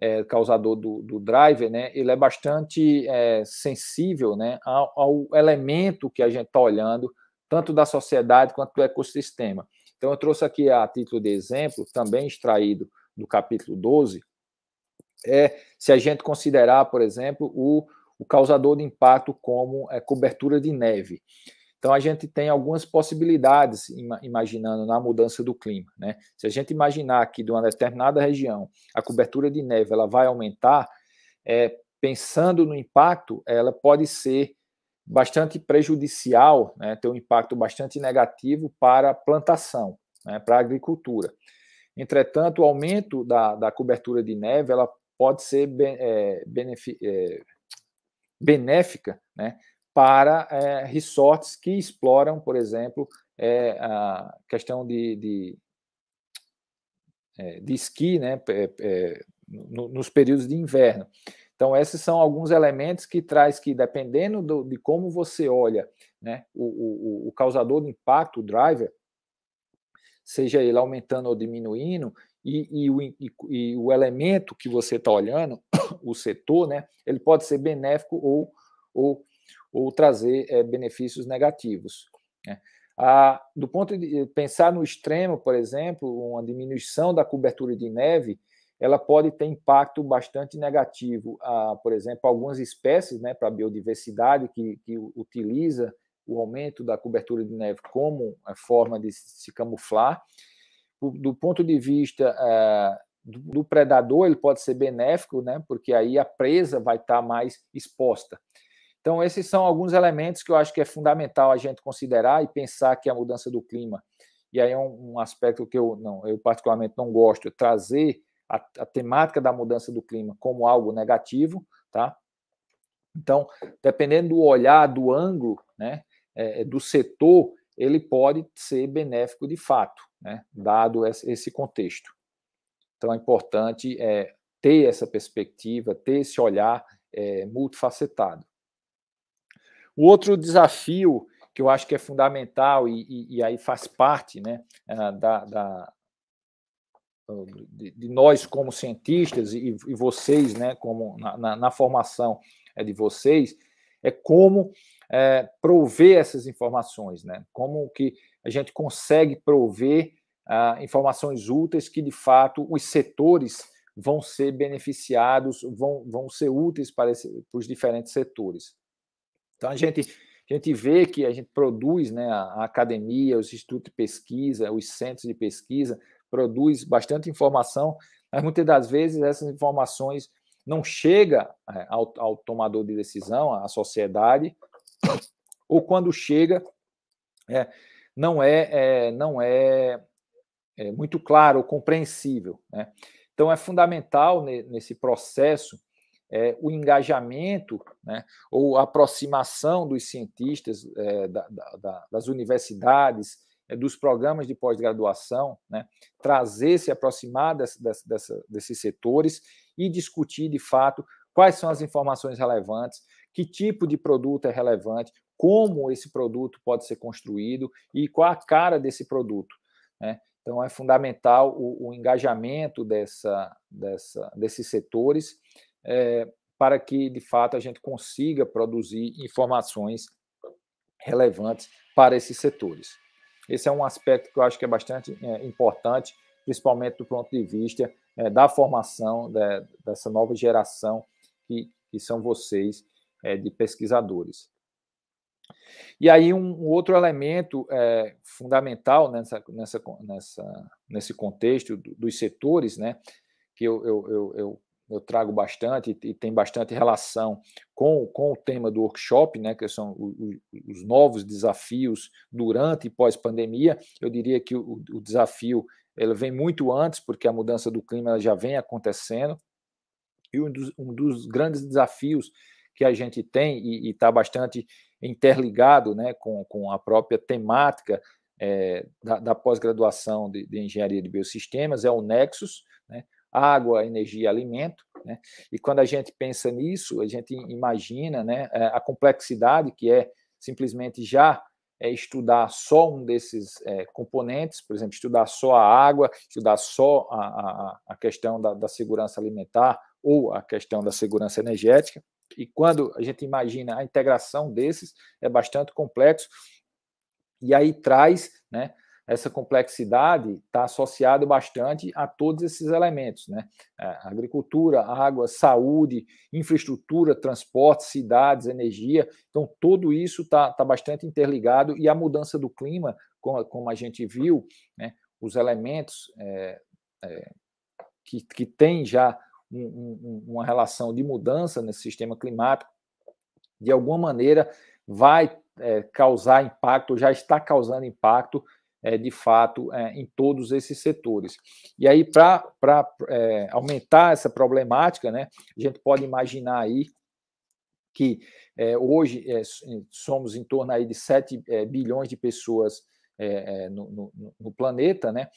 é, causador do, do, driver, né, ele é bastante é, sensível né, ao, ao, elemento que a gente está olhando, tanto da sociedade quanto do ecossistema. Então, eu trouxe aqui a título de exemplo, também extraído do capítulo 12, é se a gente considerar, por exemplo, o, o causador de impacto como é, cobertura de neve. Então a gente tem algumas possibilidades imaginando na mudança do clima, né? Se a gente imaginar que de uma determinada região a cobertura de neve ela vai aumentar, é, pensando no impacto, ela pode ser bastante prejudicial, né, ter um impacto bastante negativo para a plantação, né, para a agricultura. Entretanto, o aumento da, da cobertura de neve ela pode ser ben, é, é, benéfica né, para é, resorts que exploram, por exemplo, é, a questão de, de, é, de esqui né, no, nos períodos de inverno. Então, esses são alguns elementos que traz que, dependendo do, de como você olha né, o, o, o causador de impacto, o driver, seja ele aumentando ou diminuindo, e, e, o, e, e, o, elemento que você está olhando, o setor, né, ele pode ser benéfico ou, ou ou trazer é, benefícios negativos. Né? A, do ponto de eh, pensar no extremo, por exemplo, uma diminuição da cobertura de neve, ela pode ter impacto bastante negativo, a, por exemplo, algumas espécies, né, para a biodiversidade que, que utiliza o aumento da cobertura de neve como eh, forma de se camuflar. Do ponto de vista do predador, ele pode ser benéfico, né? porque aí a presa vai estar mais exposta. Então, esses são alguns elementos que eu acho que é fundamental a gente considerar e pensar que a mudança do clima, e aí é um, um aspecto que eu, não, eu particularmente não gosto, é trazer a, a temática da mudança do clima como algo negativo, tá? Então, dependendo do olhar, do ângulo, né, é, é do setor, ele pode ser benéfico de fato, né, dado esse contexto. Então, é importante é, ter essa perspectiva, ter esse olhar é, multifacetado. O outro desafio que eu acho que é fundamental e, e, e aí faz parte né, eh, da, da de, de, nós como cientistas e, e vocês, né, como na, na, na formação eh, de vocês, é como é, prover essas informações, né? Como que a gente consegue prover ah, informações úteis que de fato os setores vão ser beneficiados, vão, vão ser úteis para, esse, para os diferentes setores. Então a gente, a gente vê que a gente produz, né, a academia, os institutos de pesquisa, os centros de pesquisa, produz bastante informação, mas muitas das vezes essas informações não chega é, ao, ao tomador de decisão, à sociedade, ou quando chega, é, não é, é não é, é, muito claro ou compreensível. Né? Então é fundamental nesse processo é, o engajamento né, ou a aproximação dos cientistas é, da, da, das universidades, é, dos programas de pós-graduação, né, trazer, se aproximar dessa, desses setores e discutir de fato quais são as informações relevantes, que tipo de produto é relevante, como esse produto pode ser construído e qual a cara desse produto. Né? Então, é fundamental o, o engajamento dessa, dessa, desses setores é, para que, de fato, a gente consiga produzir informações relevantes para esses setores. Esse é um aspecto que eu acho que é bastante é, importante, principalmente do ponto de vista é, da formação dessa nova geração que, que são vocês, de pesquisadores. E aí, um, outro elemento é, fundamental nessa, nessa, nessa, nesse contexto dos setores, né, que eu, eu, eu, eu eu trago bastante e tem bastante relação com, com o tema do workshop, né, que são os, os novos desafios durante e pós-pandemia. Eu diria que o, o desafio ele vem muito antes, porque a mudança do clima já vem acontecendo. E um dos, um dos grandes desafios que a gente tem e está bastante interligado né, com, com a própria temática é, da, da pós-graduação de, de, engenharia de biosistemas é o Nexus, né, água, energia e alimento. Né? E quando a gente pensa nisso, a gente imagina né, é, a complexidade que é simplesmente já é estudar só um desses é, componentes, por exemplo, estudar só a água, estudar só a, a, a questão da, da, segurança alimentar ou a questão da segurança energética. E quando a gente imagina a integração desses, é bastante complexo. E aí traz né, essa complexidade está associada bastante a todos esses elementos, né? É, agricultura, água, saúde, infraestrutura, transporte, cidades, energia. Então, tudo isso está tá bastante interligado e a mudança do clima, como, como a gente viu, né? os elementos é, é, que, que têm já um, um, uma relação de mudança nesse sistema climático, de alguma maneira vai é, causar impacto, já está causando impacto é, de fato é, em todos esses setores. E aí, para é, aumentar essa problemática, né, a gente pode imaginar aí que é, hoje é, é, somos em torno aí de 7 bilhões de pessoas no, no, no, planeta, né?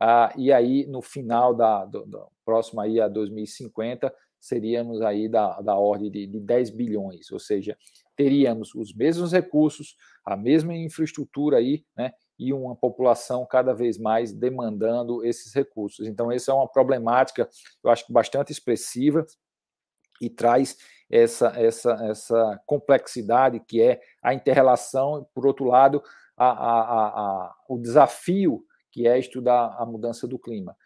Ah, e aí, no final da do, do, próximo aí a 2050, seríamos aí da, da ordem de, de 10 bilhões, ou seja, teríamos os mesmos recursos, a mesma infraestrutura aí, né, e uma população cada vez mais demandando esses recursos. Então, essa é uma problemática, eu acho que bastante expressiva e traz essa, essa, essa complexidade que é a interrelação, por outro lado, a, a, a, o desafio que é estudar a mudança do clima.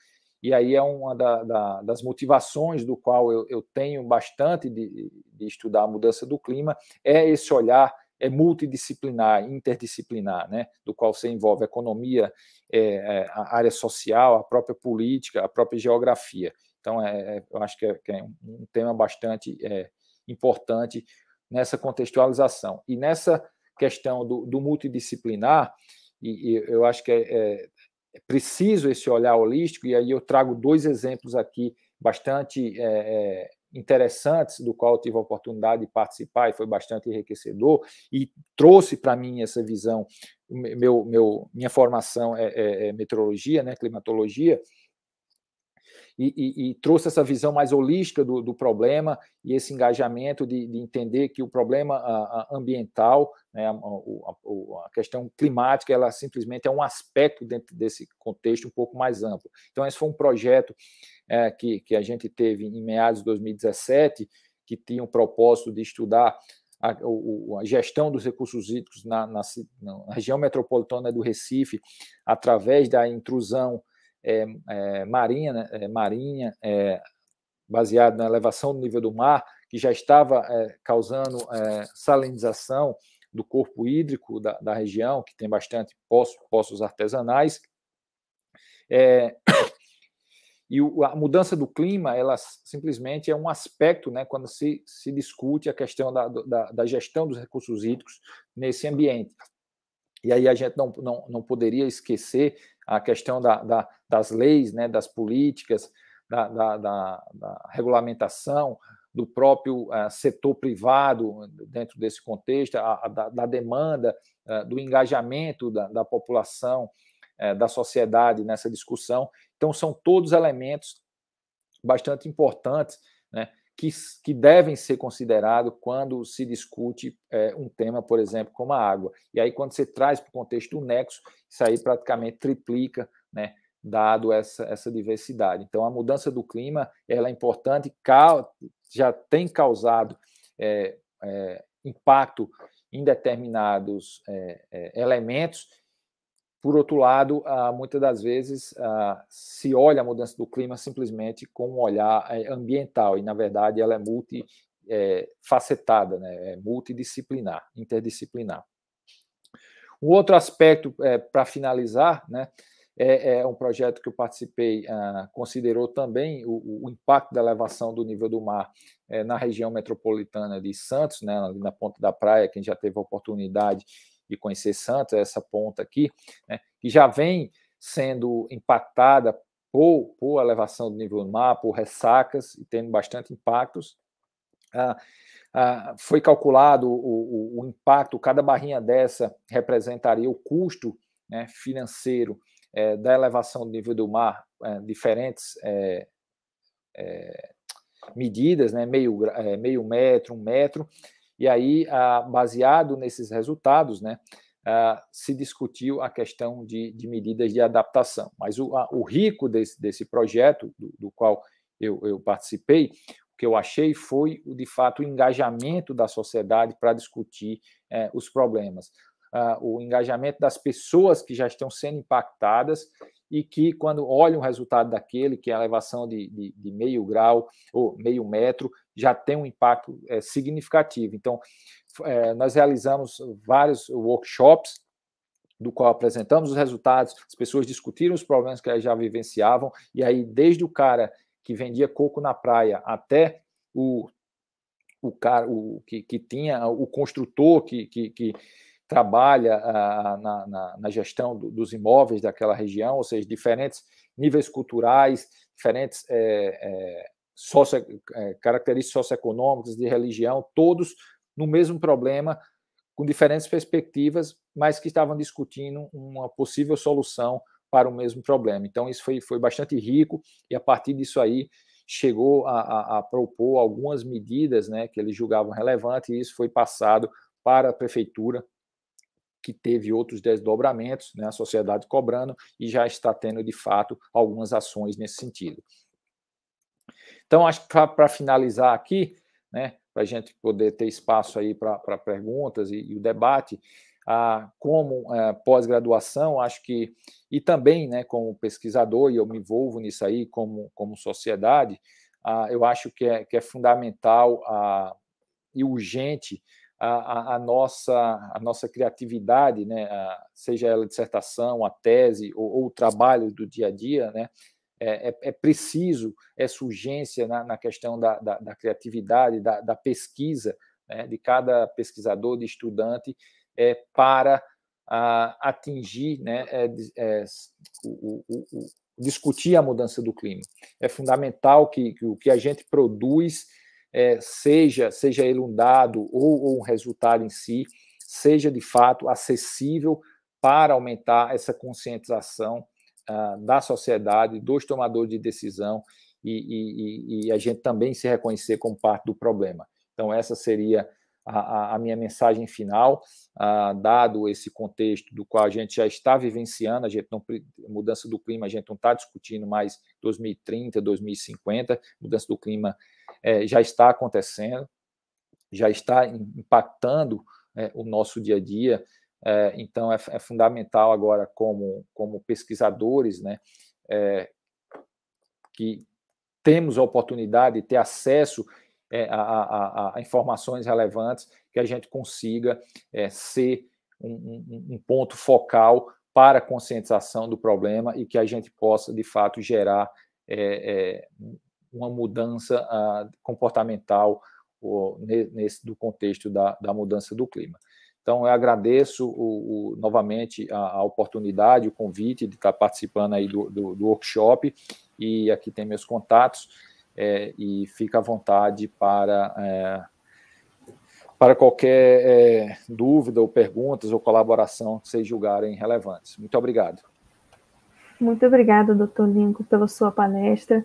E aí é uma da, da, das motivações do qual eu, eu tenho bastante de, de estudar a mudança do clima, é esse olhar é multidisciplinar, interdisciplinar, né? do qual você envolve a economia, é, é, a área social, a própria política, a própria geografia. Então, é, é eu acho que é, que é um tema bastante é, importante nessa contextualização. E nessa questão do, do multidisciplinar, e, e, eu acho que é, é preciso esse olhar holístico, e aí eu trago dois exemplos aqui bastante é, interessantes, do qual eu tive a oportunidade de participar e foi bastante enriquecedor, e trouxe para mim essa visão. Meu, meu, minha formação é, é, é meteorologia, né, climatologia, e, e, e, trouxe essa visão mais holística do, do problema e esse engajamento de, de, entender que o problema ambiental né? A, a, a, questão climática ela simplesmente é um aspecto dentro desse contexto um pouco mais amplo. Então, esse foi um projeto é, que, que a gente teve em meados de 2017, que tinha o propósito de estudar a, a, gestão dos recursos hídricos na, na, na, região metropolitana do Recife, através da intrusão é, é, marinha, né, é, marinha é, baseada na elevação do nível do mar, que já estava é, causando salinização do corpo hídrico da, da região, que tem bastante poços, poços artesanais. É, e o, a mudança do clima, ela simplesmente é um aspecto, né, quando se, se discute a questão da, da, da gestão dos recursos hídricos nesse ambiente. E aí a gente não, não, não poderia esquecer a questão da, da das leis, né, das políticas, da, da, da, da regulamentação, do próprio uh, setor privado dentro desse contexto, a, a, da, da, demanda, uh, do engajamento da, da população, uh, da sociedade nessa discussão. Então, são todos elementos bastante importantes né, que, que devem ser considerados quando se discute um tema, por exemplo, como a água. E aí, quando você traz para o contexto do nexo, isso aí praticamente triplica, né? dado essa, essa diversidade. Então, a mudança do clima ela é importante, já tem causado é, é, impacto em determinados eh, elementos. Por outro lado, ah, muitas das vezes ah, se olha a mudança do clima simplesmente com um olhar ambiental, e na verdade ela é multifacetada, né? é multidisciplinar, interdisciplinar. Um outro aspecto, para finalizar, né, é, é um projeto que eu participei, ah, considerou também o, o, impacto da elevação do nível do mar eh, na região metropolitana de Santos, né, na, na ponta da praia, quem já teve a oportunidade de conhecer Santos, é essa ponta aqui, né, que já vem sendo impactada por, por elevação do nível do mar, por ressacas, e tendo bastante impactos. Ah, ah, foi calculado o, o, o, impacto, cada barrinha dessa representaria o custo né, financeiro é, da elevação do nível do mar, é, diferentes é, é, medidas, né, meio, é, meio metro, um metro, e aí, baseado nesses resultados, né, se discutiu a questão de, de medidas de adaptação. Mas o, a, o rico desse, desse projeto, do, do qual eu, eu participei, o que eu achei foi, de fato, o engajamento da sociedade para discutir eh, os problemas uh, o engajamento das pessoas que já estão sendo impactadas e que, quando olham o resultado daquele, que é a elevação de, de, de meio grau ou meio metro, já tem um impacto é, significativo. Então, é, nós realizamos vários workshops do qual apresentamos os resultados, as pessoas discutiram os problemas que elas já vivenciavam, e aí, desde o cara que vendia coco na praia até o, o cara o, que, que tinha o construtor que, que, que trabalha ah, ah, na, na, na, gestão do, dos imóveis daquela região, ou seja, diferentes níveis culturais, diferentes é, é, socio, é, características socioeconômicas, de religião, todos no mesmo problema, com diferentes perspectivas, mas que estavam discutindo uma possível solução para o mesmo problema. Então, isso foi, foi bastante rico, e a partir disso aí chegou a, a, a propor algumas medidas né, que eles julgavam relevantes, e isso foi passado para a prefeitura que teve outros desdobramentos, né, a sociedade cobrando, e já está tendo, de fato, algumas ações nesse sentido. Então, acho que para finalizar aqui, né, para a gente poder ter espaço aí para perguntas e, e, o debate, a como é, pós-graduação, acho que, e também né, como pesquisador, e eu me envolvo nisso aí como, como sociedade, eu acho que é, que é fundamental e urgente a, a, a nossa, a nossa criatividade, né? A, seja ela dissertação, a tese ou, ou, o trabalho do dia a dia, né? É, é, é preciso essa urgência na, na questão da, da, da, criatividade, da, da pesquisa, né? de cada pesquisador, de estudante, é, para a, atingir, né? É, é o, o, o discutir a mudança do clima. É fundamental que, que o que a gente produz é, seja, seja ele um dado ou, ou um resultado em si, seja de fato acessível para aumentar essa conscientização uh, da sociedade, dos tomadores de decisão e, e, e, a gente também se reconhecer como parte do problema. Então, essa seria a, a minha mensagem final, uh, dado esse contexto do qual a gente já está vivenciando, a gente não, mudança do clima, a gente não está discutindo mais 2030, 2050, mudança do clima é, já está acontecendo, já está impactando é, o nosso dia a dia. É, então, é, é fundamental agora, como, como pesquisadores, né, é, que temos a oportunidade de ter acesso é, a, a, a, informações relevantes, que a gente consiga ser um, um, um ponto focal para a conscientização do problema e que a gente possa, de fato, gerar é, é, uma mudança ah, comportamental nesse, do contexto da, da mudança do clima. Então, eu agradeço o, o, novamente a, a, oportunidade, o convite de estar participando aí do, do, do workshop. E aqui tem meus contatos. É, e fica à vontade para, é, para qualquer é, dúvida ou perguntas ou colaboração que vocês julgarem relevantes. Muito obrigado. Muito obrigado doutor Lincoln, pela sua palestra.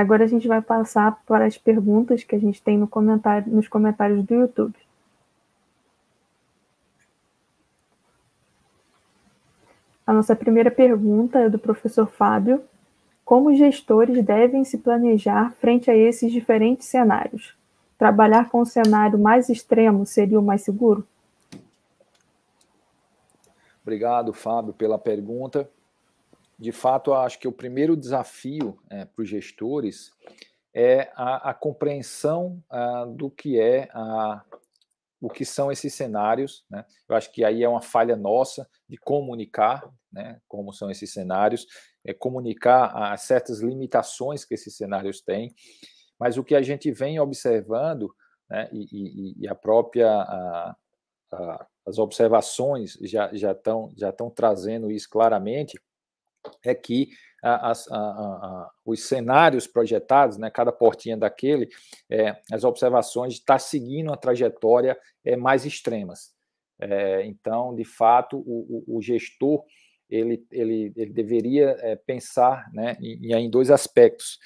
Agora a gente vai passar para as perguntas que a gente tem no comentário, nos comentários do YouTube. A nossa primeira pergunta é do professor Fábio. Como os gestores devem se planejar frente a esses diferentes cenários? Trabalhar com o cenário mais extremo seria o mais seguro? Obrigado, Fábio, pela pergunta de fato, acho que o primeiro desafio é, para os gestores é a, a compreensão a, ah, do que é a, o que são esses cenários. Né? Eu acho que aí é uma falha nossa de comunicar né, como são esses cenários, é comunicar as certas limitações que esses cenários têm. Mas o que a gente vem observando né, e, e, e, a própria a, a, as observações já já estão já estão trazendo isso claramente é que a, a, a, os cenários projetados, né, cada portinha daquele, é, as observações está seguindo a trajetória é, mais extremas. É, então, de fato, o, o, o gestor ele, ele, ele deveria é, pensar né, em, em dois aspectos,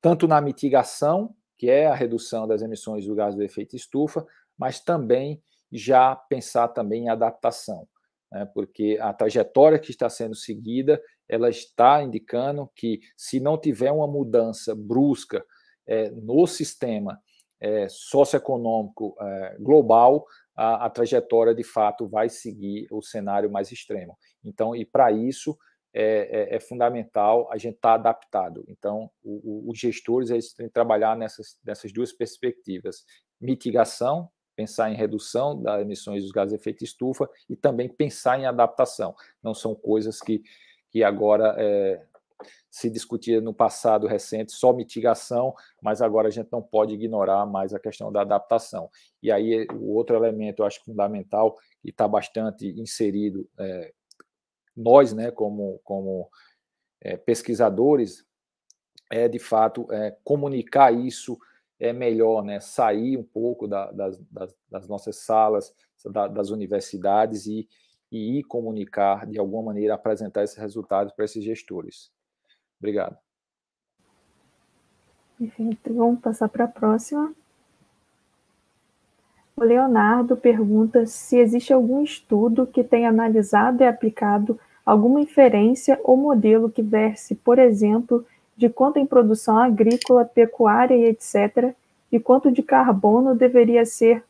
tanto na mitigação, que é a redução das emissões do gás do efeito estufa, mas também já pensar também em adaptação, né, porque a trajetória que está sendo seguida ela está indicando que se não tiver uma mudança brusca é, no sistema é, socioeconômico é, global, a, a, trajetória de fato vai seguir o cenário mais extremo. Então, e para isso é, é, é, fundamental a gente estar tá adaptado. Então, o, o, os gestores eles têm que trabalhar nessas, nessas duas perspectivas: mitigação, pensar em redução das emissões dos gases de efeito estufa, e também pensar em adaptação. Não são coisas que que agora é, se discutia no passado recente só mitigação, mas agora a gente não pode ignorar mais a questão da adaptação. E aí eh, o outro elemento, eu acho fundamental e está bastante inserido é, nós, né, como, como é, pesquisadores, é de fato é, comunicar isso é melhor, né, sair um pouco da, das, das, nossas salas, da, das universidades e e comunicar de alguma maneira, apresentar esses resultados para esses gestores. Obrigado. Perfeito. Vamos passar para a próxima. O Leonardo pergunta se existe algum estudo que tenha analisado e aplicado alguma inferência ou modelo que verse, por exemplo, de quanto em produção agrícola, pecuária e etc., e quanto de carbono deveria ser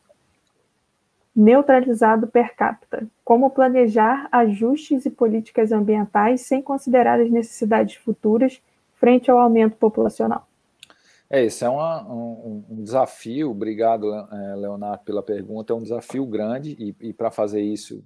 neutralizado per capita como planejar ajustes e políticas ambientais sem considerar as necessidades futuras frente ao aumento populacional? É, esse é uma, um, um, desafio. Obrigado, é, Leonardo, pela pergunta. É um desafio grande e, e para fazer isso,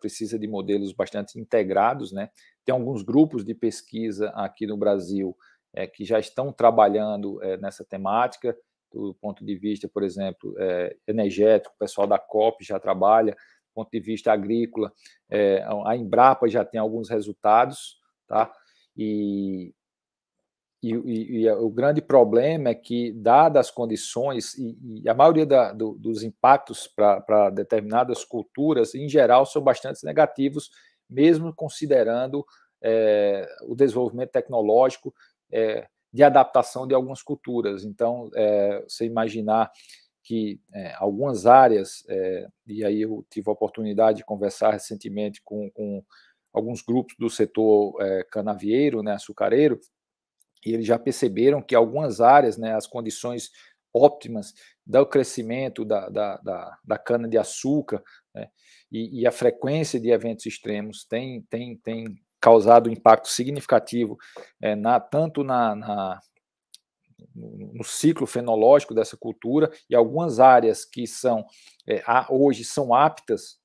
precisa de modelos bastante integrados. Né? Tem alguns grupos de pesquisa aqui no Brasil é, que já estão trabalhando é, nessa temática, do ponto de vista, por exemplo, é, energético. O pessoal da COP já trabalha, ponto de vista agrícola, é, a Embrapa já tem alguns resultados, tá? E, e, e, e o grande problema é que, dadas as condições, e, a maioria da, do, dos impactos para determinadas culturas, em geral, são bastante negativos, mesmo considerando é, o desenvolvimento tecnológico é, de adaptação de algumas culturas. Então, é, você imaginar que é, algumas áreas, é, e aí eu tive a oportunidade de conversar recentemente com, com alguns grupos do setor é, canavieiro, né, açucareiro, e eles já perceberam que algumas áreas, né, as condições óptimas do crescimento da, da, da, da cana-de-açúcar né, e, e, a frequência de eventos extremos tem, tem, tem causado um impacto significativo é, na, tanto na, na no, no, ciclo fenológico dessa cultura e algumas áreas que são é, hoje são aptas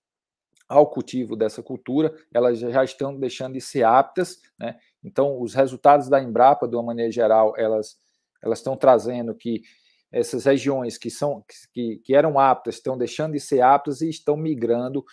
ao cultivo dessa cultura, elas já estão deixando de ser aptas, né? Então, os resultados da Embrapa, de uma maneira geral, elas elas estão trazendo que essas regiões que são que, que eram aptas estão deixando de ser aptas e estão migrando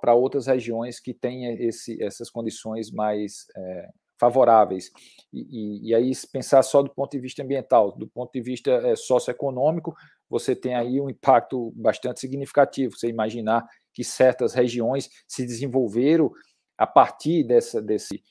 para outras regiões que têm esse, essas condições mais é, favoráveis. E, e, e, aí, pensar só do ponto de vista ambiental, do ponto de vista é, socioeconômico, você tem aí um impacto bastante significativo. Você imaginar que certas regiões se desenvolveram a partir dessa, desse,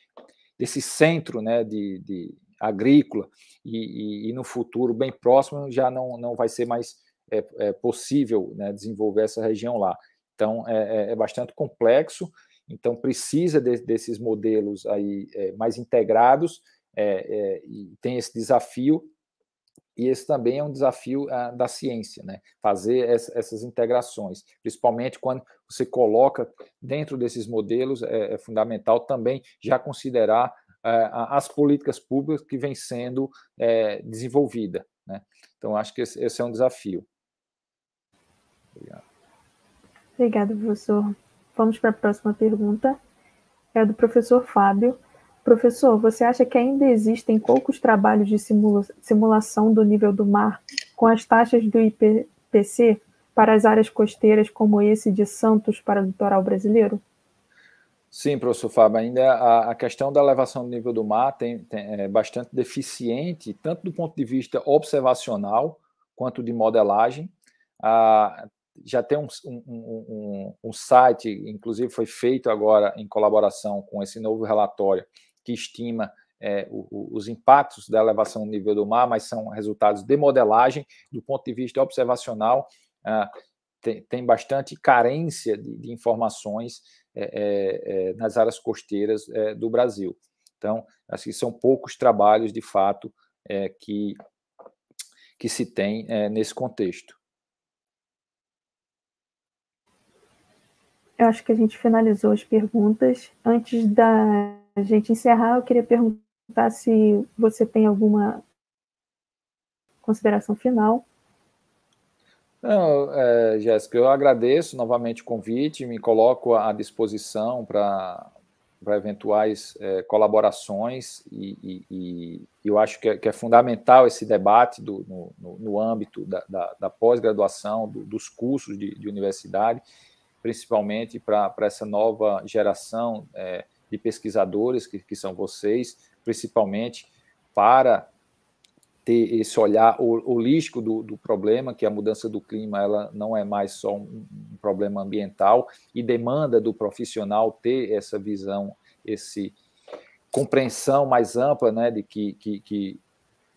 desse centro né, de, de agrícola, e, e, no futuro, bem próximo, já não, não vai ser mais é, é possível né, desenvolver essa região lá. Então, é, é, é bastante complexo então, precisa de, desses modelos aí é, mais integrados é, e tem esse desafio. E esse também é um desafio a, ah, da ciência, né? fazer essa, essas integrações, principalmente quando você coloca dentro desses modelos, é, é fundamental também já considerar as políticas públicas que vem sendo é, desenvolvida. Né? Então, acho que esse, esse, é um desafio. Obrigado. Obrigado, professor. Vamos para a próxima pergunta. É do professor Fábio. Professor, você acha que ainda existem poucos trabalhos de simula simulação do nível do mar com as taxas do IPPC para as áreas costeiras como esse de Santos para o litoral brasileiro? Sim, professor Fábio, ainda a, a questão da elevação do nível do mar tem, tem, é bastante deficiente, tanto do ponto de vista observacional quanto de modelagem. Ah, já tem um, um, um, um, site, inclusive foi feito agora em colaboração com esse novo relatório, que estima é, o, o, os impactos da elevação do nível do mar, mas são resultados de modelagem, do ponto de vista observacional, ah, tem, tem, bastante carência de, de informações é, é, é nas áreas costeiras é, do Brasil. Então, assim, são poucos trabalhos, de fato, é, que, que se tem nesse contexto. eu acho que a gente finalizou as perguntas. Antes da gente encerrar, eu queria perguntar se você tem alguma consideração final. Não, é, Jéssica, eu agradeço novamente o convite, me coloco à disposição para eventuais é, colaborações e, e, e, eu acho que é, que é fundamental esse debate do, no, no, âmbito da, da, da pós-graduação, do, dos cursos de, de, universidade principalmente para essa nova geração é, de pesquisadores que, que são vocês, principalmente para ter esse olhar holístico do, do, problema, que a mudança do clima ela não é mais só um, um, problema ambiental e demanda do profissional ter essa visão, esse compreensão mais ampla, né, de que, que, que,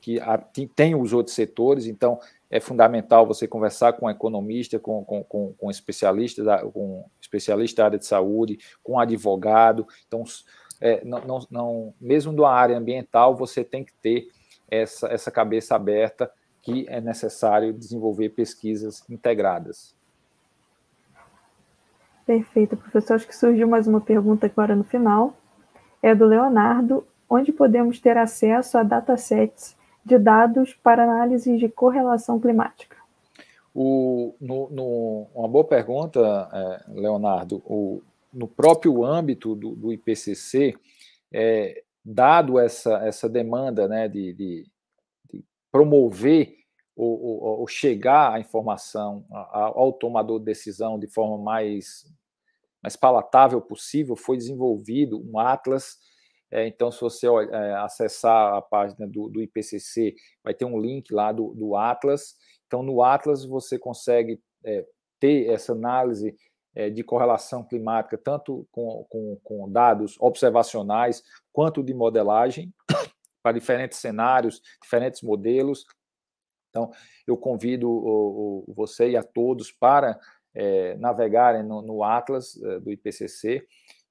que a, tem os outros setores. Então, é fundamental você conversar com um economista, com, com, com, com especialista, da, com especialista da área de saúde, com advogado. Então, é, não, não, não, mesmo da área ambiental, você tem que ter essa, essa cabeça aberta que é necessário desenvolver pesquisas integradas. Perfeito, professor. Acho que surgiu mais uma pergunta agora no final. É do Leonardo. Onde podemos ter acesso a datasets de dados para análise de correlação climática? O, no, no, uma boa pergunta, é, Leonardo. O, no próprio âmbito do, do IPCC, é, dado essa, essa demanda né, de, de, de promover ou, ou, ou, chegar à informação ao tomador de decisão de forma mais, mais palatável possível, foi desenvolvido um atlas é, então, se você é, acessar a página do, do, IPCC, vai ter um link lá do, do Atlas. Então, no Atlas você consegue é, ter essa análise é, de correlação climática, tanto com, com, com, dados observacionais quanto de modelagem, para diferentes cenários, diferentes modelos. Então, eu convido o, o, você e a todos para é, navegarem no, no Atlas é, do IPCC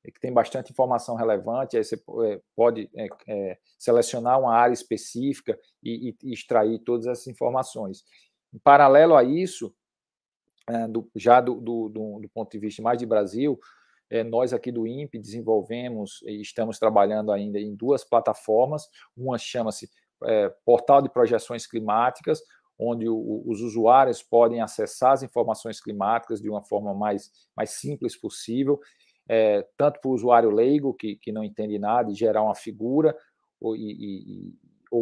é que tem bastante informação relevante, aí você é, pode é, é, selecionar uma área específica e, e, extrair todas essas informações. Em paralelo a isso, é, do, já do, do, do, ponto de vista mais de Brasil, é, nós aqui do INPE desenvolvemos e estamos trabalhando ainda em duas plataformas, uma chama-se Portal de Projeções Climáticas, onde o, os usuários podem acessar as informações climáticas de uma forma mais, mais simples possível, é, tanto para o usuário leigo, que, que não entende nada, e gerar uma figura, ou, e, e, ou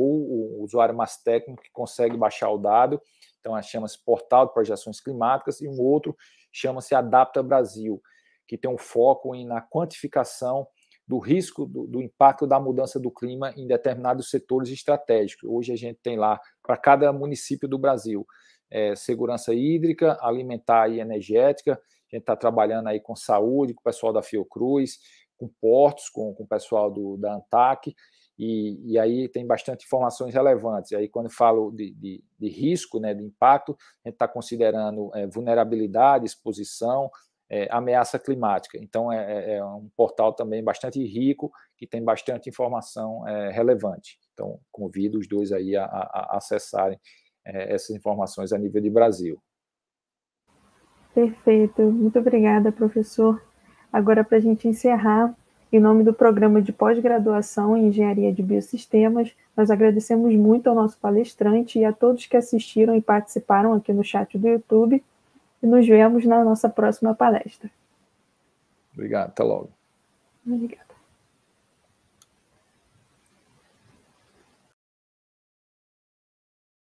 o usuário mais técnico, que consegue baixar o dado. Então, chama-se Portal de Projeções Climáticas, e um outro chama-se Adapta Brasil, que tem um foco em, na quantificação do risco do, do, impacto da mudança do clima em determinados setores estratégicos. Hoje a gente tem lá, para cada município do Brasil, é, segurança hídrica, alimentar e energética, a gente está trabalhando aí com saúde, com o pessoal da Fiocruz, com portos, com, com o pessoal do, da ANTAC, e, e, aí tem bastante informações relevantes. E aí, quando falo de, de, de risco, né, de impacto, a gente está considerando é, vulnerabilidade, exposição, é, ameaça climática. Então, é, é, é, um portal também bastante rico, que tem bastante informação é, relevante. Então, convido os dois aí a, a, a acessarem é, essas informações a nível de Brasil. Perfeito. Muito obrigada, professor. Agora, para a gente encerrar, em nome do programa de pós-graduação em Engenharia de Biosistemas, nós agradecemos muito ao nosso palestrante e a todos que assistiram e participaram aqui no chat do YouTube. E nos vemos na nossa próxima palestra. Obrigado, até logo. Obrigada.